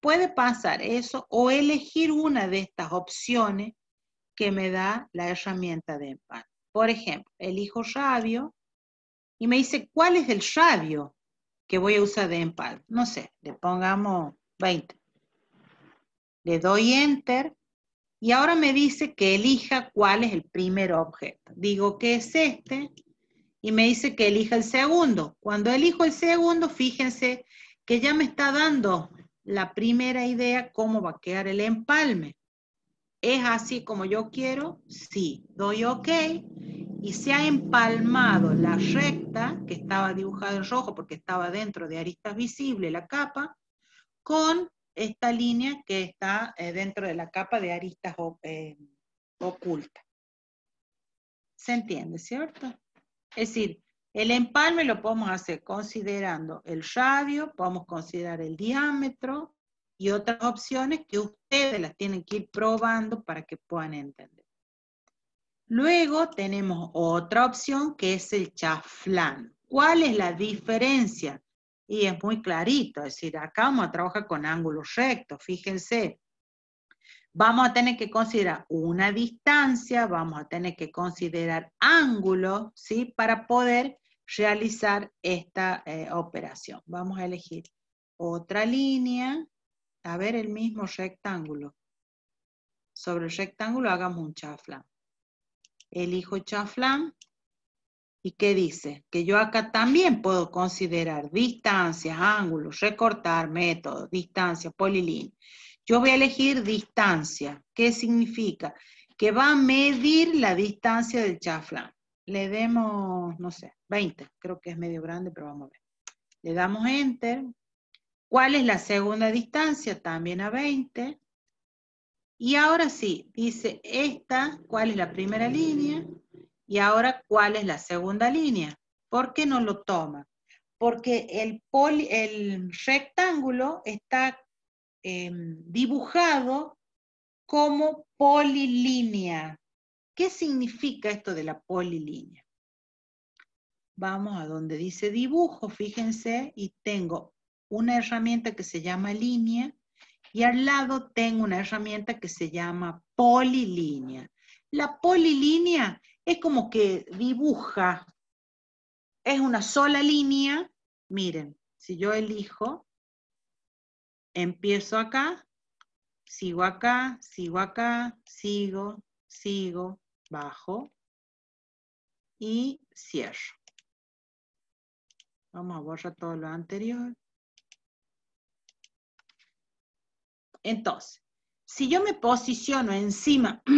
Puede pasar eso o elegir una de estas opciones que me da la herramienta de empalme. Por ejemplo, elijo radio y me dice cuál es el radio que voy a usar de empalme. No sé, le pongamos 20. Le doy Enter y ahora me dice que elija cuál es el primer objeto. Digo que es este y me dice que elija el segundo. Cuando elijo el segundo, fíjense que ya me está dando la primera idea cómo va a quedar el empalme. ¿Es así como yo quiero? Sí. Doy OK y se ha empalmado la recta que estaba dibujada en rojo porque estaba dentro de aristas visibles la capa con esta línea que está eh, dentro de la capa de aristas eh, oculta, ¿Se entiende, cierto? Es decir, el empalme lo podemos hacer considerando el radio, podemos considerar el diámetro y otras opciones que ustedes las tienen que ir probando para que puedan entender. Luego tenemos otra opción que es el chaflán. ¿Cuál es la diferencia y es muy clarito, es decir, acá vamos a trabajar con ángulos rectos, fíjense, vamos a tener que considerar una distancia, vamos a tener que considerar ángulos, ¿sí? Para poder realizar esta eh, operación. Vamos a elegir otra línea, a ver el mismo rectángulo. Sobre el rectángulo hagamos un chaflán. Elijo chaflán, ¿Y qué dice? Que yo acá también puedo considerar distancias, ángulos, recortar, métodos, distancia, polilín. Yo voy a elegir distancia. ¿Qué significa? Que va a medir la distancia del chaflán. Le demos, no sé, 20. Creo que es medio grande, pero vamos a ver. Le damos Enter. ¿Cuál es la segunda distancia? También a 20. Y ahora sí, dice esta, ¿cuál es la primera línea? Y ahora, ¿cuál es la segunda línea? ¿Por qué no lo toma? Porque el, el rectángulo está em, dibujado como polilínea. ¿Qué significa esto de la polilínea? Vamos a donde dice dibujo, fíjense, y tengo una herramienta que se llama línea y al lado tengo una herramienta que se llama polilínea. La polilínea es como que dibuja, es una sola línea, miren, si yo elijo, empiezo acá, sigo acá, sigo acá, sigo, sigo, bajo y cierro. Vamos a borrar todo lo anterior. Entonces, si yo me posiciono encima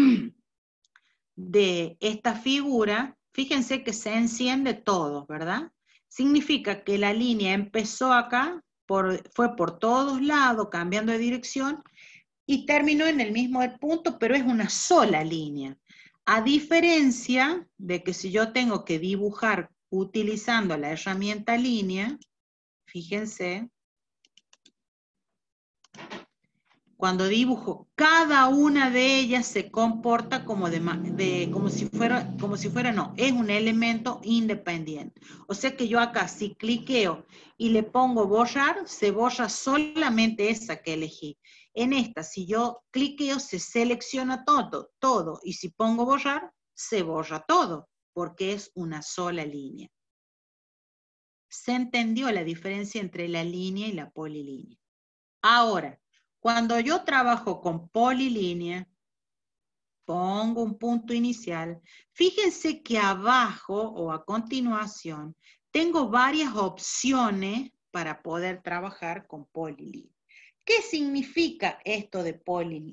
de esta figura, fíjense que se enciende todo, ¿verdad? Significa que la línea empezó acá, por, fue por todos lados, cambiando de dirección, y terminó en el mismo punto, pero es una sola línea. A diferencia de que si yo tengo que dibujar utilizando la herramienta línea, fíjense, Cuando dibujo, cada una de ellas se comporta como, si fuera, como si fuera, no, es un elemento independiente. O sea que yo acá si cliqueo y le pongo borrar, se borra solamente esa que elegí. En esta, si yo cliqueo, se selecciona todo, todo. Y si pongo borrar, se borra todo, porque es una sola línea. Se entendió la diferencia entre la línea y la polilínea. Ahora, cuando yo trabajo con polilínea, pongo un punto inicial, fíjense que abajo o a continuación tengo varias opciones para poder trabajar con polilínea. ¿Qué significa esto de,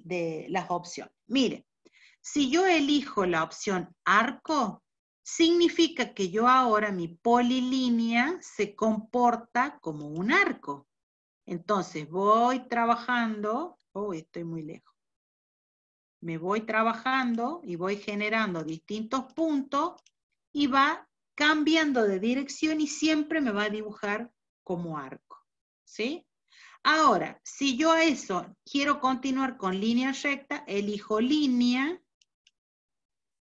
de las opciones? Mire, si yo elijo la opción arco, significa que yo ahora mi polilínea se comporta como un arco. Entonces, voy trabajando, estoy muy lejos. Me voy trabajando y voy generando distintos puntos y va cambiando de dirección y siempre me va a dibujar como arco. ¿Sí? Ahora, si yo a eso quiero continuar con línea recta, elijo línea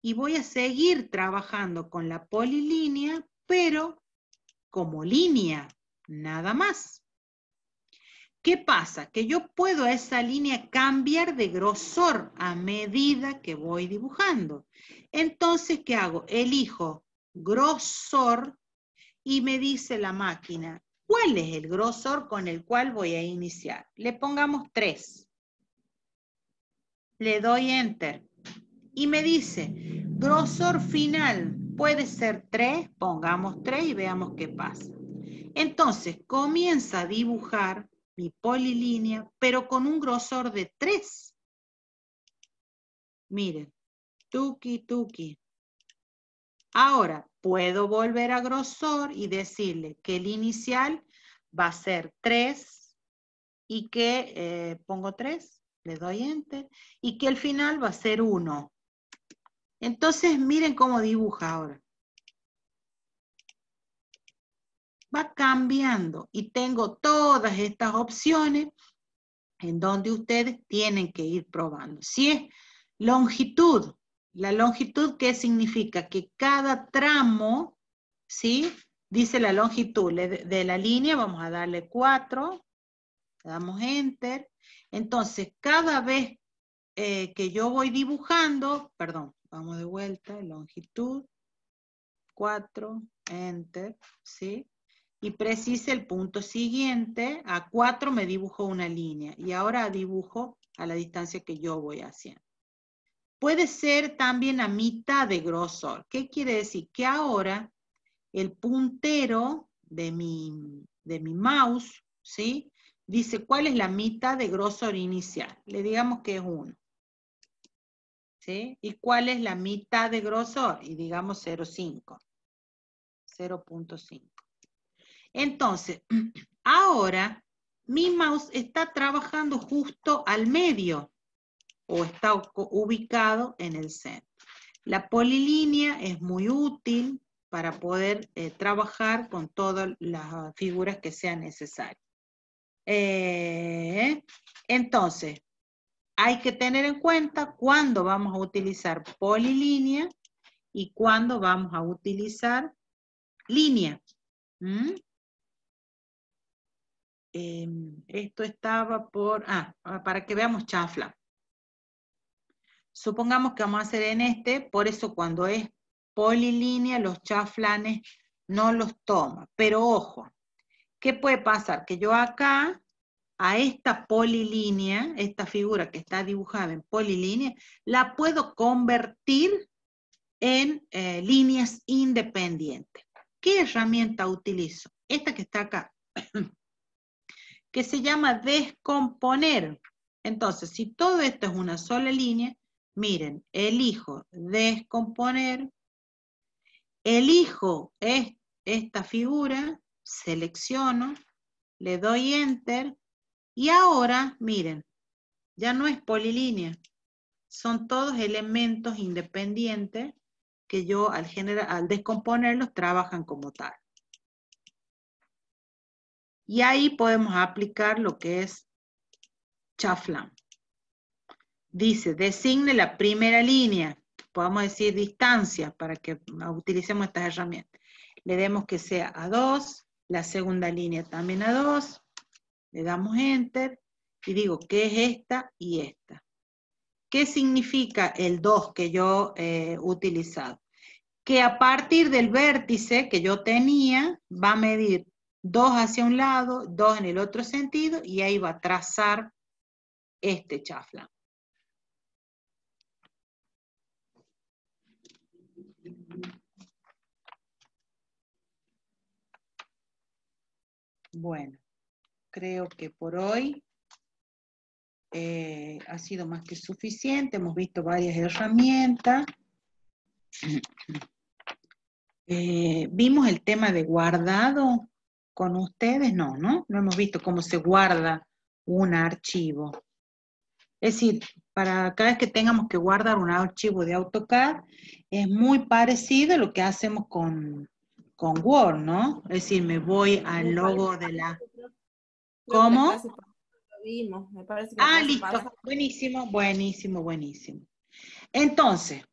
y voy a seguir trabajando con la polilínea, pero como línea, nada más. ¿Qué pasa? Que yo puedo esa línea cambiar de grosor a medida que voy dibujando. Entonces, ¿qué hago? Elijo grosor y me dice la máquina, ¿cuál es el grosor con el cual voy a iniciar? Le pongamos 3. Le doy Enter. Y me dice, grosor final puede ser 3, pongamos 3 y veamos qué pasa. Entonces, comienza a dibujar mi polilínea, pero con un grosor de 3. Miren, tuki tuki. Ahora, puedo volver a grosor y decirle que el inicial va a ser 3 y que, eh, pongo 3, le doy enter, y que el final va a ser 1. Entonces, miren cómo dibuja ahora. va cambiando y tengo todas estas opciones en donde ustedes tienen que ir probando. Si es longitud, la longitud qué significa que cada tramo, ¿sí? Dice la longitud de la línea, vamos a darle 4, damos enter. Entonces, cada vez eh, que yo voy dibujando, perdón, vamos de vuelta, longitud, 4, enter, ¿sí? y precise el punto siguiente. A 4 me dibujo una línea y ahora dibujo a la distancia que yo voy haciendo. Puede ser también a mitad de grosor. ¿Qué quiere decir? Que ahora el puntero de mi, de mi mouse, ¿sí? Dice cuál es la mitad de grosor inicial. Le digamos que es 1. ¿Sí? ¿Y cuál es la mitad de grosor? Y digamos 0,5. 0.5. Entonces, ahora mi mouse está trabajando justo al medio o está ubicado en el centro. La polilínea es muy útil para poder eh, trabajar con todas las figuras que sean necesarias. Eh, entonces, hay que tener en cuenta cuándo vamos a utilizar polilínea y cuándo vamos a utilizar línea. Em, esto estaba por, ah, ah, para que veamos chafla. Supongamos que vamos a hacer en este, por eso cuando es polilínea, los chaflanes no los toma. Pero ojo, ¿qué puede pasar? Que yo acá, a esta polilínea, esta figura que está dibujada en polilínea, la puedo convertir en eh, líneas independientes. ¿Qué herramienta utilizo? Esta que está acá. que se llama descomponer. Entonces, si todo esto es una sola línea, miren, elijo descomponer, elijo esta figura, selecciono, le doy enter, y ahora, miren, ya no es polilínea, son todos elementos independientes que yo al, al descomponerlos trabajan como tal. Y ahí podemos aplicar lo que es chaflán. Dice, designe la primera línea, podemos decir distancia para que utilicemos estas herramientas. Le demos que sea a 2, la segunda línea también a 2, le damos enter y digo ¿qué es esta y esta. ¿Qué significa el 2 que yo eh, he utilizado? Que a partir del vértice que yo tenía va a medir dos hacia un lado, dos en el otro sentido, y ahí va a trazar este chafla. Bueno, creo que por hoy eh, ha sido más que suficiente. Hemos visto varias herramientas. Eh, vimos el tema de guardado con ustedes no, ¿no? No hemos visto cómo se guarda un archivo. Es decir, para cada vez que tengamos que guardar un archivo de AutoCAD, es muy parecido a lo que hacemos con, con Word, ¿no? Es decir, me voy al logo de la... ¿Cómo? ah, listo. Buenísimo, buenísimo, buenísimo. Entonces,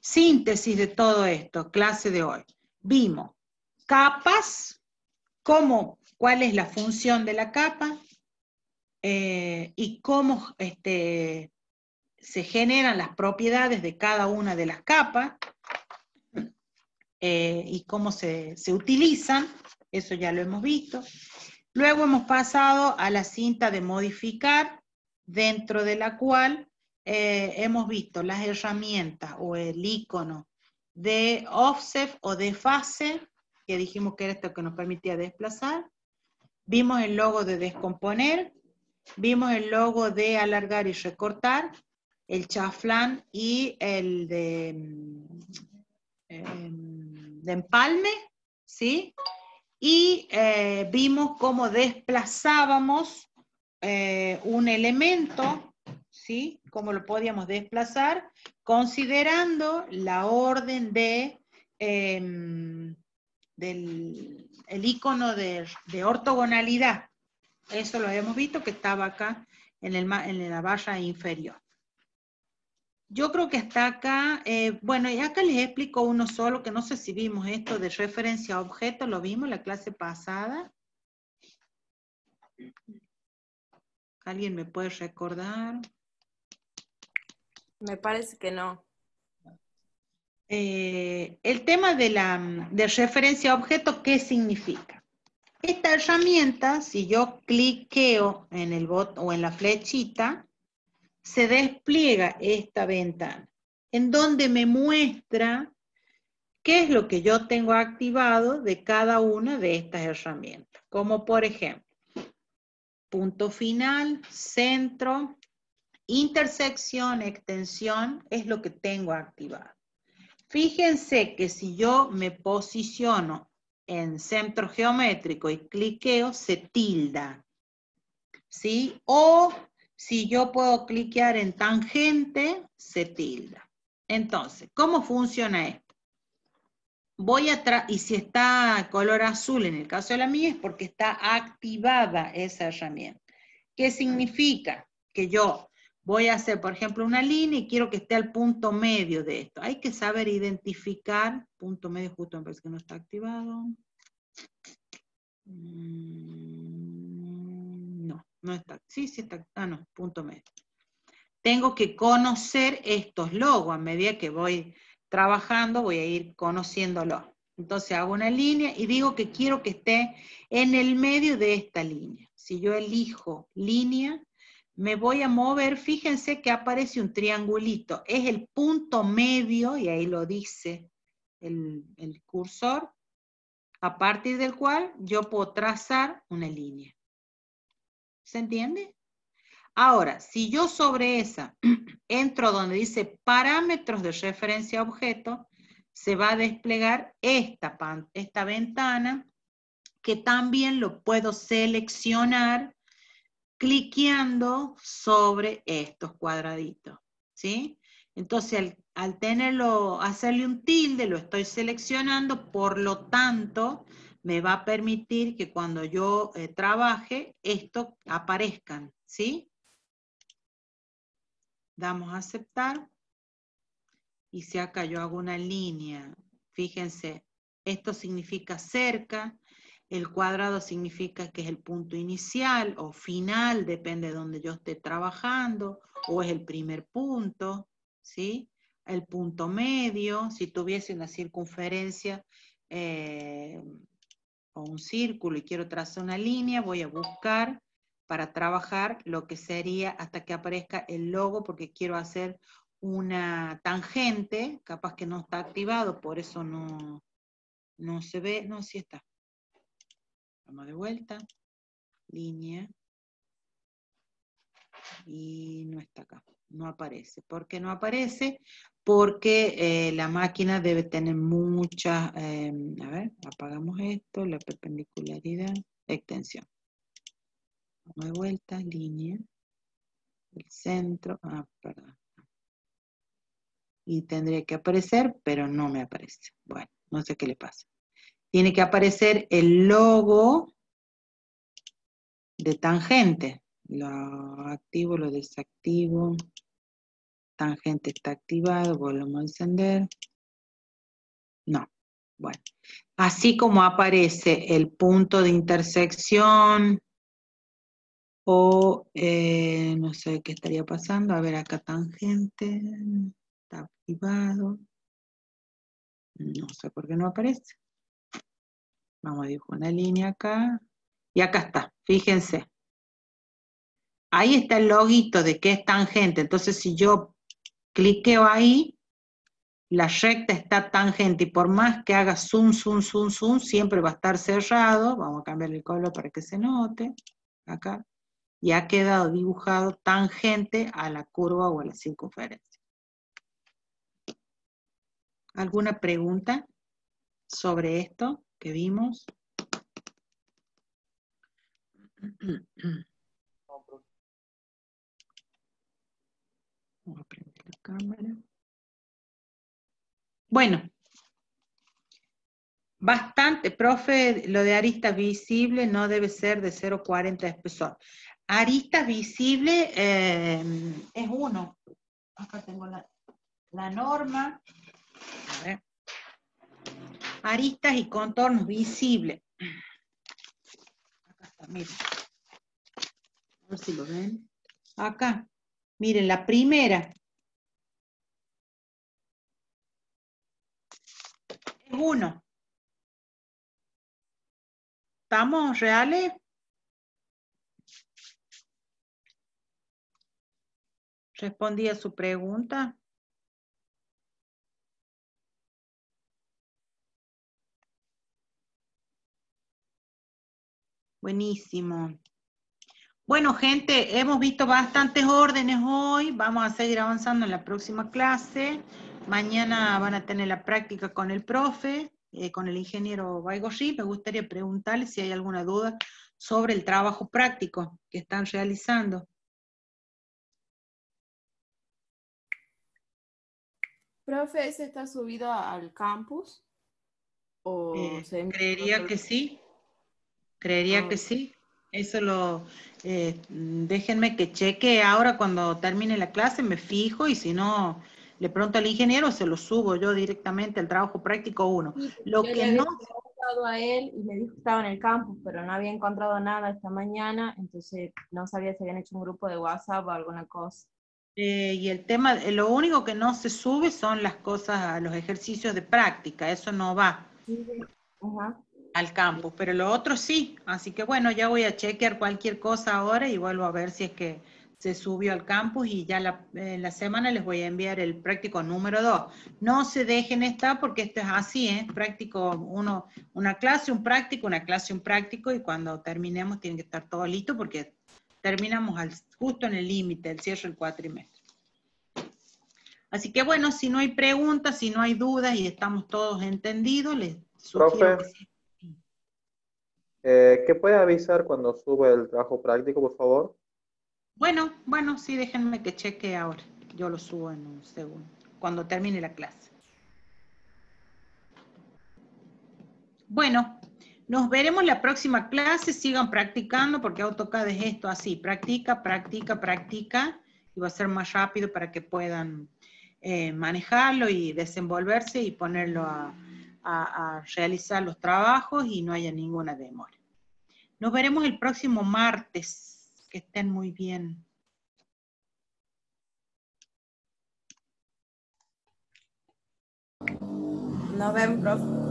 síntesis de todo esto, clase de hoy. Vimos capas, cómo, cuál es la función de la capa eh, y cómo este, se generan las propiedades de cada una de las capas eh, y cómo se, utilizan, eso ya lo hemos visto. Luego hemos pasado a la cinta de modificar, dentro de la cual eh, hemos visto las herramientas o el icono de offset o de fase, que dijimos que era esto que nos permitía desplazar. Vimos el logo de descomponer, vimos el logo de alargar y recortar, el chaflán y el de, mm, em, empalme, ¿sí? Y eh, vimos cómo desplazábamos eh, un elemento, ¿sí? Cómo lo podíamos desplazar, considerando la orden de... Em, del el icono de, ortogonalidad. Eso lo habíamos visto que estaba acá en, el, en la barra inferior. Yo creo que está acá, eh, bueno, y acá les explico uno solo, que no sé si vimos esto de referencia a objetos, lo vimos en la clase pasada. ¿Alguien me puede recordar? Me parece que no. Eh, el tema de la referencia a objeto, ¿qué significa? Esta herramienta, si yo cliqueo en el bot o en la flechita, se despliega esta ventana, en donde me muestra qué es lo que yo tengo activado de cada una de estas herramientas. Como por ejemplo, punto final, centro, intersección, extensión, es lo que tengo activado. Fíjense que si yo me posiciono en centro geométrico y cliqueo, se tilda. ¿Sí? O si yo puedo cliquear en tangente, se tilda. Entonces, ¿cómo funciona esto? Voy atrás, y si está color azul en el caso de la mía, es porque está activada esa herramienta. ¿Qué significa? Que yo voy a hacer, por ejemplo, una línea y quiero que esté al punto medio de esto. Hay que saber identificar, punto medio justo me parece que no está activado. Mm, no, no está, sí, sí está, ah no, punto medio. Tengo que conocer estos logos a medida que voy trabajando, voy a ir conociéndolos. Entonces hago una línea y digo que quiero que esté en el medio de esta línea. Si yo elijo línea, me voy a mover, fíjense que aparece un triangulito, es el punto medio, y ahí lo dice el, cursor, a partir del cual yo puedo trazar una línea. ¿Se entiende? Ahora, si yo sobre esa entro donde dice parámetros de referencia objeto, se va a desplegar esta, esta ventana que también lo puedo seleccionar cliqueando sobre estos cuadraditos, ¿sí? Entonces, al, tenerlo, hacerle un tilde, lo estoy seleccionando, por lo tanto, me va a permitir que cuando yo eh, trabaje, estos aparezcan, ¿sí? Damos a aceptar. Y si acá yo hago una línea, fíjense, esto significa cerca, el cuadrado significa que es el punto inicial o final, depende de donde yo esté trabajando, o es el primer punto, ¿sí? El punto medio, si tuviese una circunferencia eh, o un círculo y quiero trazar una línea, voy a buscar para trabajar lo que sería hasta que aparezca el logo, porque quiero hacer una tangente, capaz que no está activado, por eso no, no se ve, no, sí está. Vamos de vuelta. Línea. Y no está acá. No aparece. ¿Por qué no aparece? Porque eh, la máquina debe tener muchas... Em, a ver, apagamos esto. La perpendicularidad. Extensión. Vamos de vuelta. Línea. El centro. Ah, perdón. Y tendría que aparecer, pero no me aparece. Bueno, no sé qué le pasa tiene que aparecer el logo de tangente. Lo activo, lo desactivo. Tangente está activado, volvemos a encender. No, bueno. Así como aparece el punto de intersección o eh, no sé qué estaría pasando. A ver, acá tangente está activado. No sé por qué no aparece. Vamos a dibujar una línea acá. Y acá está, fíjense. Ahí está el loguito de que es tangente. Entonces, si yo cliqueo ahí, la recta está tangente. Y por más que haga zoom, zoom, zoom, zoom, siempre va a estar cerrado. Vamos a cambiar el color para que se note. Acá. Y ha quedado dibujado tangente a la curva o a la circunferencia. ¿Alguna pregunta sobre esto? que vimos. Bueno, bastante, profe, lo de aristas visibles no debe ser de 0,40 de espesor. Aristas visibles eh, es uno. Acá tengo la, la norma. A ver aristas y contornos visibles. Acá está, miren. A si lo ven. Acá. Miren, la primera. Es uno. ¿Estamos reales? ¿Respondí a su pregunta? Buenísimo. Bueno, gente, hemos visto bastantes órdenes hoy. Vamos a seguir avanzando en la próxima clase. Mañana van a tener la práctica con el profe, eh, con el ingeniero Baigorri. Me gustaría preguntarle si hay alguna duda sobre el trabajo práctico que están realizando. Profe, se está subido al campus? ¿O eh, creería que sí. Creería que sí. Eso lo, eh, déjenme que cheque ahora cuando termine la clase, me fijo y si no, le pregunto al ingeniero se lo subo yo directamente al trabajo práctico 1. lo yo que le no... encontrado a él y me dijo que estaba en el campus, pero no había encontrado nada esta mañana, entonces no sabía si habían hecho un grupo de WhatsApp o alguna cosa. Eh, y el tema, eh, lo único que no se sube son las cosas, los ejercicios de práctica, eso no va. Sí, sí al campus, pero lo otro sí. Así que bueno, ya voy a chequear cualquier cosa ahora y vuelvo a ver si es que se subió al campus y ya la, la semana les voy a enviar el práctico número 2. No se dejen estar porque esto es así, ¿eh? Práctico, uno, una clase, un práctico, una clase, un práctico y cuando terminemos tiene que estar todo listo porque terminamos justo en el límite, el cierre del cuatrimestre. Así que bueno, si no hay preguntas, si no hay dudas y estamos todos entendidos, les sugiero eh, ¿Qué puede avisar cuando sube el trabajo práctico, por favor? Bueno, bueno, sí, déjenme que cheque ahora. Yo lo subo en un segundo, cuando termine la clase. Bueno, nos veremos la próxima clase. Sigan practicando porque AutoCAD es esto así. Practica, practica, practica. Y va a ser más rápido para que puedan eh, manejarlo y desenvolverse y ponerlo a a, realizar los trabajos y no haya ninguna demora. Nos veremos el próximo martes. Que estén muy bien. Nos